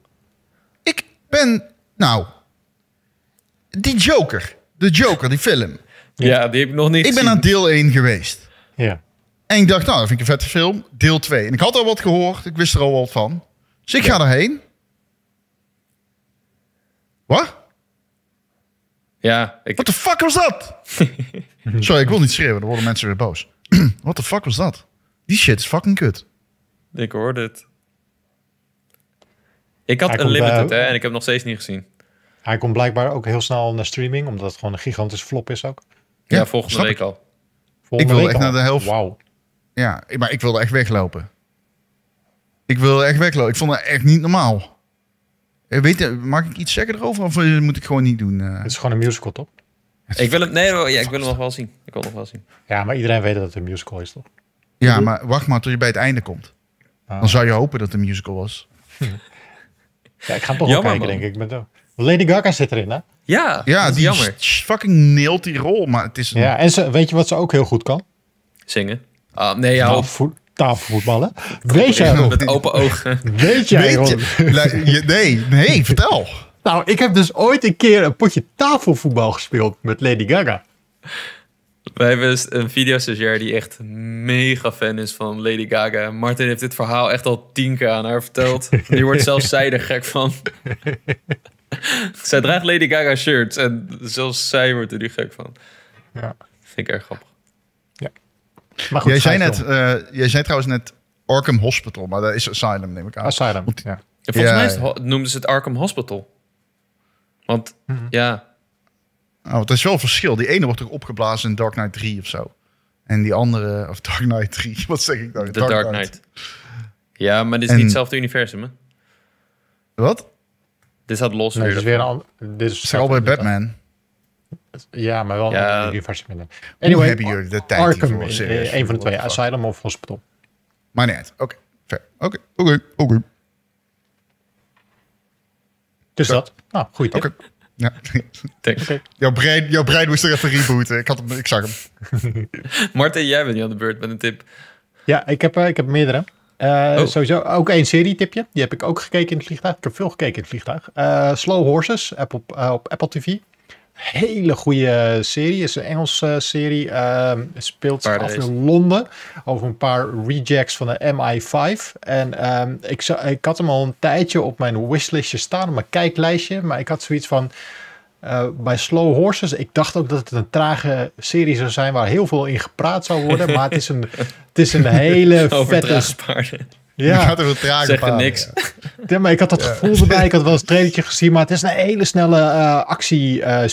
Ik ben. Nou. Die Joker. De Joker, die film. Ja, die heb ik nog niet. Ik ben aan deel 1 geweest. Ja. En ik dacht, nou, dat vind ik een vette film. Deel 2. En ik had al wat gehoord. Ik wist er al wat van. Dus ik ga erheen. Wat? Ja. Ik... What the fuck was dat? Sorry, ik wil niet schreeuwen. Dan worden mensen weer boos. What the fuck was dat? Die shit is fucking kut. Ik hoor het. Ik had een limited, hè, en ik heb nog steeds niet gezien. Hij komt blijkbaar ook heel snel naar streaming, omdat het gewoon een gigantische flop is ook. Ja, volgens volgende week ik. al. Volgende ik wil echt naar de helft. Wauw. Ja, maar ik wilde echt weglopen. Ik wilde echt weglopen. Ik vond het echt niet normaal. Eh, weet, mag ik iets zeggen erover of eh, moet ik gewoon niet doen? Eh? Het is gewoon een musical, toch? Ik wil hem, nee, ja, ik wil hem nog wel zien. Ik wil hem nog wel zien. Ja, maar iedereen weet dat het een musical is, toch? Ja, maar wacht maar tot je bij het einde komt. Ah. Dan zou je hopen dat het een musical was. ja, ik ga hem toch wel kijken, denk ik. Met, Lady Gaga zit erin, hè? Ja, ja die jammer. fucking neelt die rol, maar het is... Ja, en ze, weet je wat ze ook heel goed kan? Zingen. Uh, nee, ja, tafelvoetballen. Weet jij, nog Met open ogen. Weet jij, Je... Nee, nee, vertel. Nou, ik heb dus ooit een keer een potje tafelvoetbal gespeeld met Lady Gaga. Wij hebben dus een jaar die echt mega fan is van Lady Gaga. Martin heeft dit verhaal echt al tien keer aan haar verteld. Die wordt zelfs zij er gek van. zij draagt Lady Gaga shirts en zelfs zij wordt er nu gek van. Ja. Vind ik erg grappig jij, zei net, eh, jij zei trouwens net Arkham Hospital, maar dat is Asylum, neem ik aan. Asylum, ja. Volgens mij noemden ze het Arkham Hospital. Want mhm. ja... Nou, oh, is wel een verschil. Die ene wordt ook opgeblazen in Dark Knight 3 of zo. En die andere, of Dark Knight 3, wat zeg ik nou? The Dark, Knight. Ja, maar dit is niet hetzelfde universum, hè? Wat? Dit staat los. dit is weer een Dit is, het bij Batman. Ja, maar wel ja, een universum minder. Anyway, Hoe hebben jullie de tijd Arkham, eh, Een van de twee, Asylum of Hospital. Maar net, oké. Oké, oké, oké. Dus dat. Nou, goed. Oké. Ja. Jouw, brein, jouw brein moest er even rebooten. Ik, had hem, ik zag hem. Martin, jij bent niet aan de beurt met een tip. Ja, ik heb, eh, ik heb meerdere. Eh, oh. Sowieso ook één serie-tipje. Die heb ik ook gekeken in het vliegtuig. Ik heb veel gekeken in het vliegtuig. Slow Horses op, op Apple TV hele goede serie. Het is een Engelse eh, serie. Ehm, het speelt zich af in Londen. Over een paar rejects van de MI5. En um, ik, ik had hem al een tijdje op mijn wishlistje staan. Op mijn kijklijstje. Maar ik had zoiets van... Eh, bij Slow Horses, ik dacht ook dat het een trage serie zou zijn waar heel veel in gepraat zou worden. maar het is een, het is een hele vette... Ja. Je gaat er Zeggen niks. maar ik had dat gevoel erbij. Ik had wel eens een trailertje gezien. Maar het is een hele snelle eh, actie uh,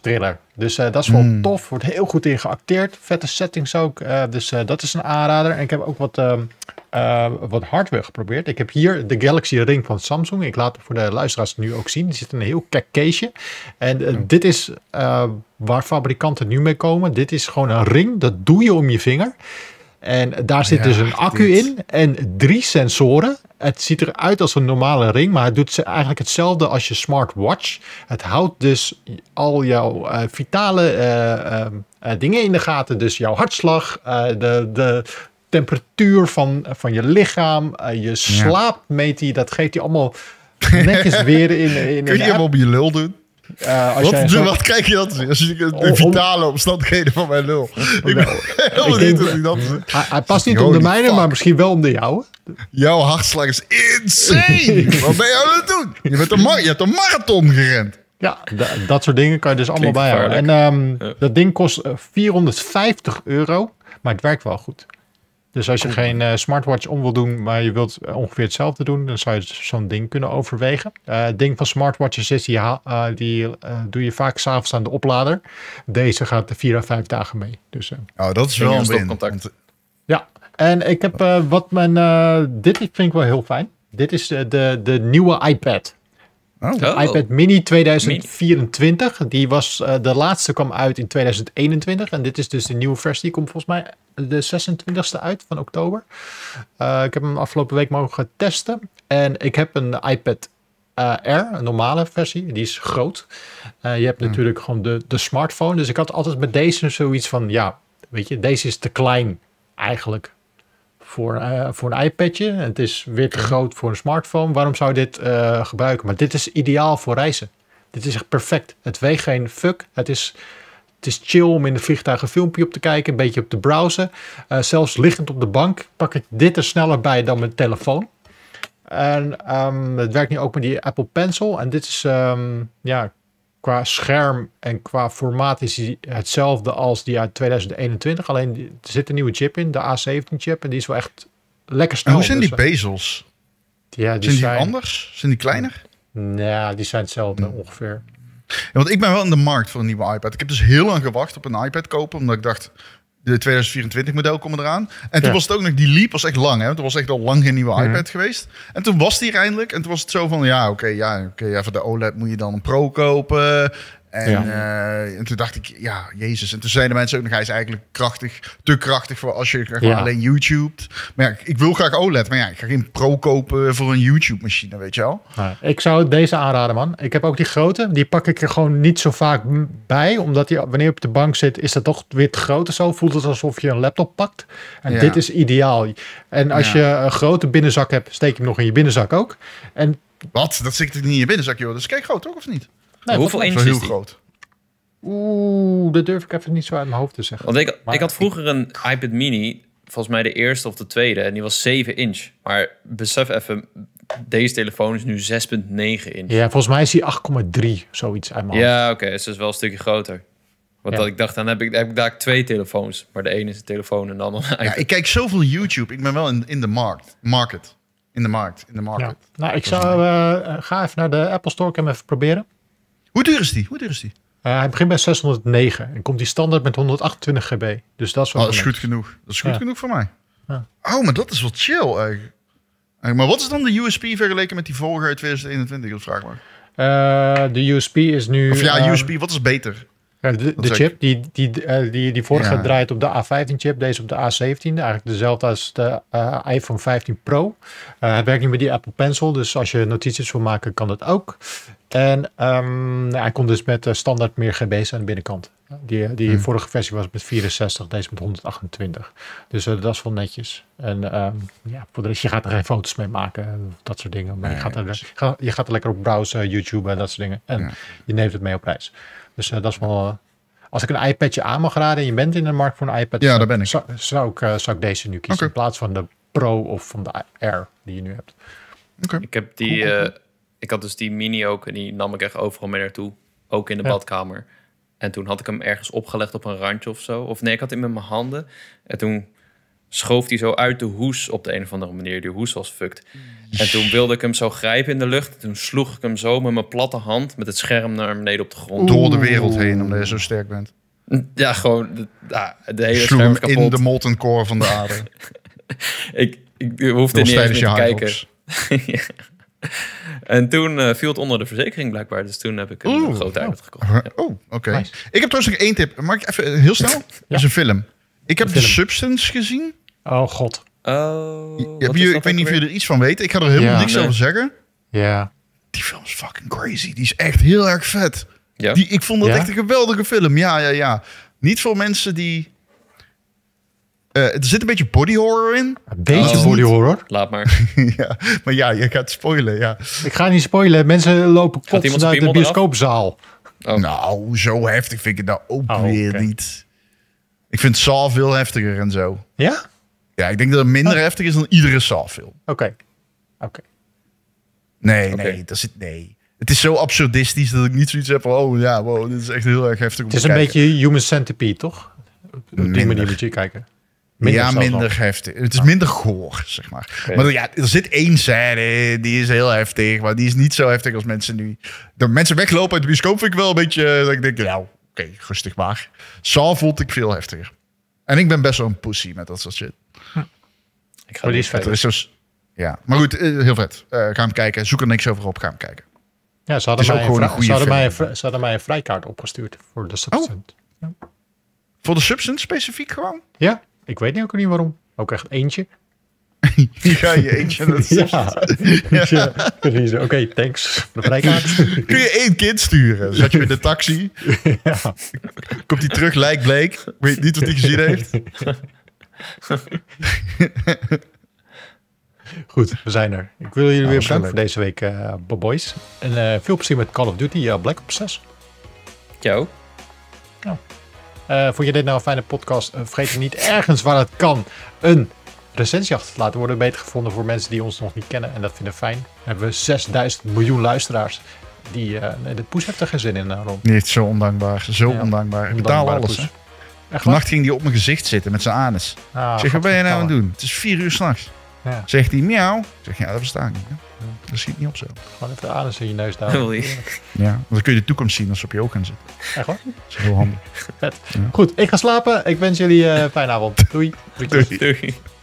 thriller. Dus eh, dat is wel hmm. tof. Wordt heel goed in geacteerd. Vette settings ook. dus dat is een aanrader. En ik heb ook wat, ehm, wat hardware geprobeerd. Ik heb hier de Galaxy Ring van Samsung. Ik laat het voor de luisteraars nu ook zien. Die zit in een heel kek caseje. En dit is waar fabrikanten nu mee komen. Dit is gewoon een ring. Dat doe je om je vinger. En daar zit dus een accu in en drie sensoren. Het ziet eruit als een normale ring, maar het doet eigenlijk hetzelfde als je smartwatch. Het houdt dus al jouw eh, vitale eh, eh, dingen in de gaten. Dus jouw hartslag, de, de temperatuur van, van je lichaam, je slaap meet hij. Dat geeft hij allemaal netjes weer in. in Kun je hem op je lul doen? Eh, als wat, jij je dat zien? Als je de vitale omstandigheden van mijn lul. ik weet nou, helemaal niet dat ik dat... Hij, hij past niet om de mijne, maar misschien wel om de jouwe. Jouw hartslag is insane! wat ben je aan het doen? Je, bent een je hebt een marathon gerend. Ja, dat soort dingen kan je dus allemaal bijhouden. En ehm, dat ding kost 450 eh, euro, maar het werkt wel goed. Dus als je geen eh, smartwatch om wil doen, maar je wilt eh, ongeveer hetzelfde doen, dan zou je dus zo'n ding kunnen overwegen. Eh, het ding van smartwatches is, die, die doe je vaak s'avonds aan de oplader. Deze gaat vier à vijf dagen mee. Dus, oh, dat is wel een stopcontact. Ja, en ik heb wat mijn... dit vind ik wel heel fijn. Dit is de, de nieuwe iPad. Oh. De oh. iPad Mini 2024. Die was, de laatste kwam uit in 2021. En dit is dus de nieuwe versie. Die komt volgens mij de 26e uit van oktober. Eh, ik heb hem afgelopen week mogen testen. En ik heb een iPad uh, Air, een normale versie. Die is groot. Eh, je hebt hmm. natuurlijk gewoon de, de smartphone. Dus ik had altijd met deze zoiets van, ja, weet je, deze is te klein eigenlijk voor, voor een iPadje. het is weer te groot voor een smartphone. Waarom zou je dit gebruiken? Maar dit is ideaal voor reizen. Dit is echt perfect. Het weegt geen fuck. Het is het is chill om in de vliegtuigen filmpje op te kijken, een beetje op te browsen. Eh, zelfs liggend op de bank pak ik dit er sneller bij dan mijn telefoon. En ehm, het werkt nu ook met die Apple Pencil. En dit is ehm, ja, qua scherm en qua formaat is hetzelfde als die uit 2021. Alleen er zit een nieuwe chip in, de A17 chip. En die is wel echt lekker snel. En hoe zijn die dus, eh, bezels? Ja, die zijn die anders? Zijn die kleiner? Nou, die zijn hetzelfde hmm. ongeveer want ik ben wel in de markt voor een nieuwe iPad. Ik heb dus heel lang gewacht op een iPad kopen, omdat ik dacht, de 2024 model komt eraan. En toen was het ook nog, die liep was echt lang. Hè? Want er was echt al lang geen nieuwe mhm. iPad geweest. En toen was die eindelijk. En toen was het zo van, ja, oké, ja, oké, ja, voor de OLED moet je dan een Pro kopen. En, eh, en, toen dacht ik, ja, Jezus. En toen zeiden mensen ook nog, hij is eigenlijk krachtig, te krachtig voor als je alleen YouTubet. Maar ik wil graag OLED, maar ja, ik ga geen Pro kopen voor een YouTube-machine, weet je wel. Nou, ik zou deze aanraden, man. Ik heb ook die grote, die pak ik er gewoon niet zo vaak bij, omdat die, wanneer je op de bank zit, is dat toch weer te groot zo. Voelt het alsof je een laptop pakt. En dit is ideaal. En als je een grote binnenzak hebt, steek je hem nog in je binnenzak ook. En wat? Dat zit niet in je binnenzak, joh. Dat is kijk groot, toch? Of niet? hoeveel inch is heel groot. Oeh, dat durf ik even niet zo uit mijn hoofd te zeggen. Want ik, ik had vroeger een iPad mini, volgens mij de eerste of de tweede, en die was 7 inch. Maar besef even, deze telefoon is nu 6,9 inch. Ja, volgens mij is die 8,3, zoiets uit mijn Ja, oké, okay, dus is wel een stukje groter. Want dat ik dacht, dan heb ik, heb ik daar twee telefoons. Maar de ene is een telefoon en de andere Ja, ik kijk zoveel YouTube. Ik ben wel in, de markt. Market. In de markt. In de market. Ja. Nou, ik zou... Eh, eh, ga even naar de Apple Store. en even proberen. Hoe duur is die? Hoe duur is die? Eh, hij begint bij 609 en komt die standaard met 128 GB. Dus dat is oh, is goed genoeg. Dat is goed genoeg voor mij. Ja. Oh, maar dat is wel chill eigenlijk. Maar wat is dan de USP vergeleken met die vorige uit 2021? Dat vraag maar. Uh, eh, de USP is nu. Of ja, eh, USB, wat is beter? de, chip die, die, eh, die, die vorige draait op de A15-chip, deze op de A17. Eigenlijk dezelfde als de eh, iPhone 15 Pro. Uh, het werkt niet met die Apple Pencil, dus als je notities wil maken, kan dat ook. En ehm, nou, hij komt dus met standaard meer GB's aan de binnenkant. Die, die hmm. vorige versie was met 64, deze met 128. Dus dat is wel netjes. En ehm, ja, voor de rest, je gaat er geen foto's mee maken, dat soort dingen. Maar je, gaat er, je gaat er lekker op browsen, YouTube en dat soort dingen. En je neemt het mee op reis. Dus eh, dat is wel... Eh, als ik een iPadje aan mag raden en je bent in de markt voor een iPad... Ja, daar ben ik. Zou, ik, eh, zou ik deze nu kiezen in plaats van de Pro of van de Air die je nu hebt. Ik heb die... ik had dus die mini ook en die nam ik echt overal mee naartoe. Ook in de badkamer. En toen had ik hem ergens opgelegd op een randje of zo. Of nee, ik had hem in mijn handen. En toen schoof hij zo uit de hoes op de een of andere manier. Die hoes was fucked. En toen wilde ik hem zo grijpen in de lucht. toen sloeg ik hem zo met mijn platte hand met het scherm naar beneden op de grond. Door de wereld heen, omdat je zo sterk bent. Ja, gewoon de, de hele sloeg kapot. in de molten core van de aarde. ik, ik hoefde niet eens te kijken. En toen eh, viel het onder de verzekering blijkbaar. Dus toen heb ik een Oeh, grote oh. Oh, oké. Ik heb trouwens nog één tip. Mag ik even eh, heel snel? Dat is een film. Ik heb de Substance gezien. Oh god. Oh, je, ik weet niet of jullie er iets van weten. Ik ga er helemaal niks over zeggen. Ja. Die film is fucking crazy. Die is echt heel erg vet. Ja. Die, ik vond dat echt een geweldige film. Ja, ja, ja. Niet voor mensen die... Uh, er zit een beetje body horror in. Een beetje oh. body horror? Laat maar. ja, maar ja, je gaat spoilen, ja. Ik ga niet spoilen. Mensen lopen plots vanuit de bioscoopzaal. Oh. Nou, zo heftig vind ik het nou ook oh, weer niet. Ik vind Saw veel heftiger en zo. Ja? Ja, ik denk dat het minder oh. heftig is dan iedere Saw-film. Oké. Oké. Nee, nee, dat zit. Nee. Het is zo absurdistisch dat ik niet zoiets heb van, oh ja, wow, dit is echt heel erg heftig. Om het is een beetje human centipede, toch? Op die manier moet je kijken. Minder ja, minder heftig. Het is minder goor, zeg maar. Maar ja, er zit één scène die is heel heftig, maar die is niet zo heftig als mensen nu. Door mensen weglopen uit de bioscoop vind ik wel een beetje, eh, dat ik denk, nou, oké, rustig maar. Saw voelt ik veel heftiger. En ik ben best wel een pussy met dat soort shit. Ik ga maar die vet. is dus, ja. Maar goed, eh, heel vet. Uh, ga hem kijken. Zoek er niks over op. Ga hem kijken. Ja, ze hadden, mij een, een ze, hadden mij een ze hadden mij een vrijkaart opgestuurd voor de oh. Substance. Ja. Voor de Substance specifiek gewoon? Ja, ik weet niet ook niet waarom. Ook echt eentje. ja, je eentje. Dat ja. precies. Oké, thanks Kun je één kind sturen? Zat je in de taxi? Komt hij terug, lijkt bleek. Weet niet wat hij gezien heeft. Goed, we zijn er. Ik wil jullie weer bedanken voor deze week, uh, boys. En eh, veel plezier met Call of Duty eh, Black Ops 6. Jo. vond je dit nou een fijne podcast? vergeet niet ergens waar het kan een recensie achter te laten worden. Beter gevonden voor mensen die ons nog niet kennen en dat vinden we fijn. Dan hebben we 6000 miljoen luisteraars. Die, de poes heeft er geen zin in, daarom. Niet zo ondankbaar, zo ondankbaar. Ik betaal alles. Poes. Vannacht ging hij op mijn gezicht zitten met zijn anus. Ah, ik zeg, wat ben je nou aan het doen? Het is vier uur s'nachts. Ja. Zegt hij miauw? Ik zeg, ja, dat versta ik niet. Dat schiet niet op zo. Gewoon even de anus in je neus daar. Ja, want dan kun je de toekomst zien als ze op je ogen gaan zitten. Echt hoor? Dat is heel handig. Goed, ik ga slapen. Ik wens jullie een eh, fijne avond. Doei. Doei. Doei. Doei.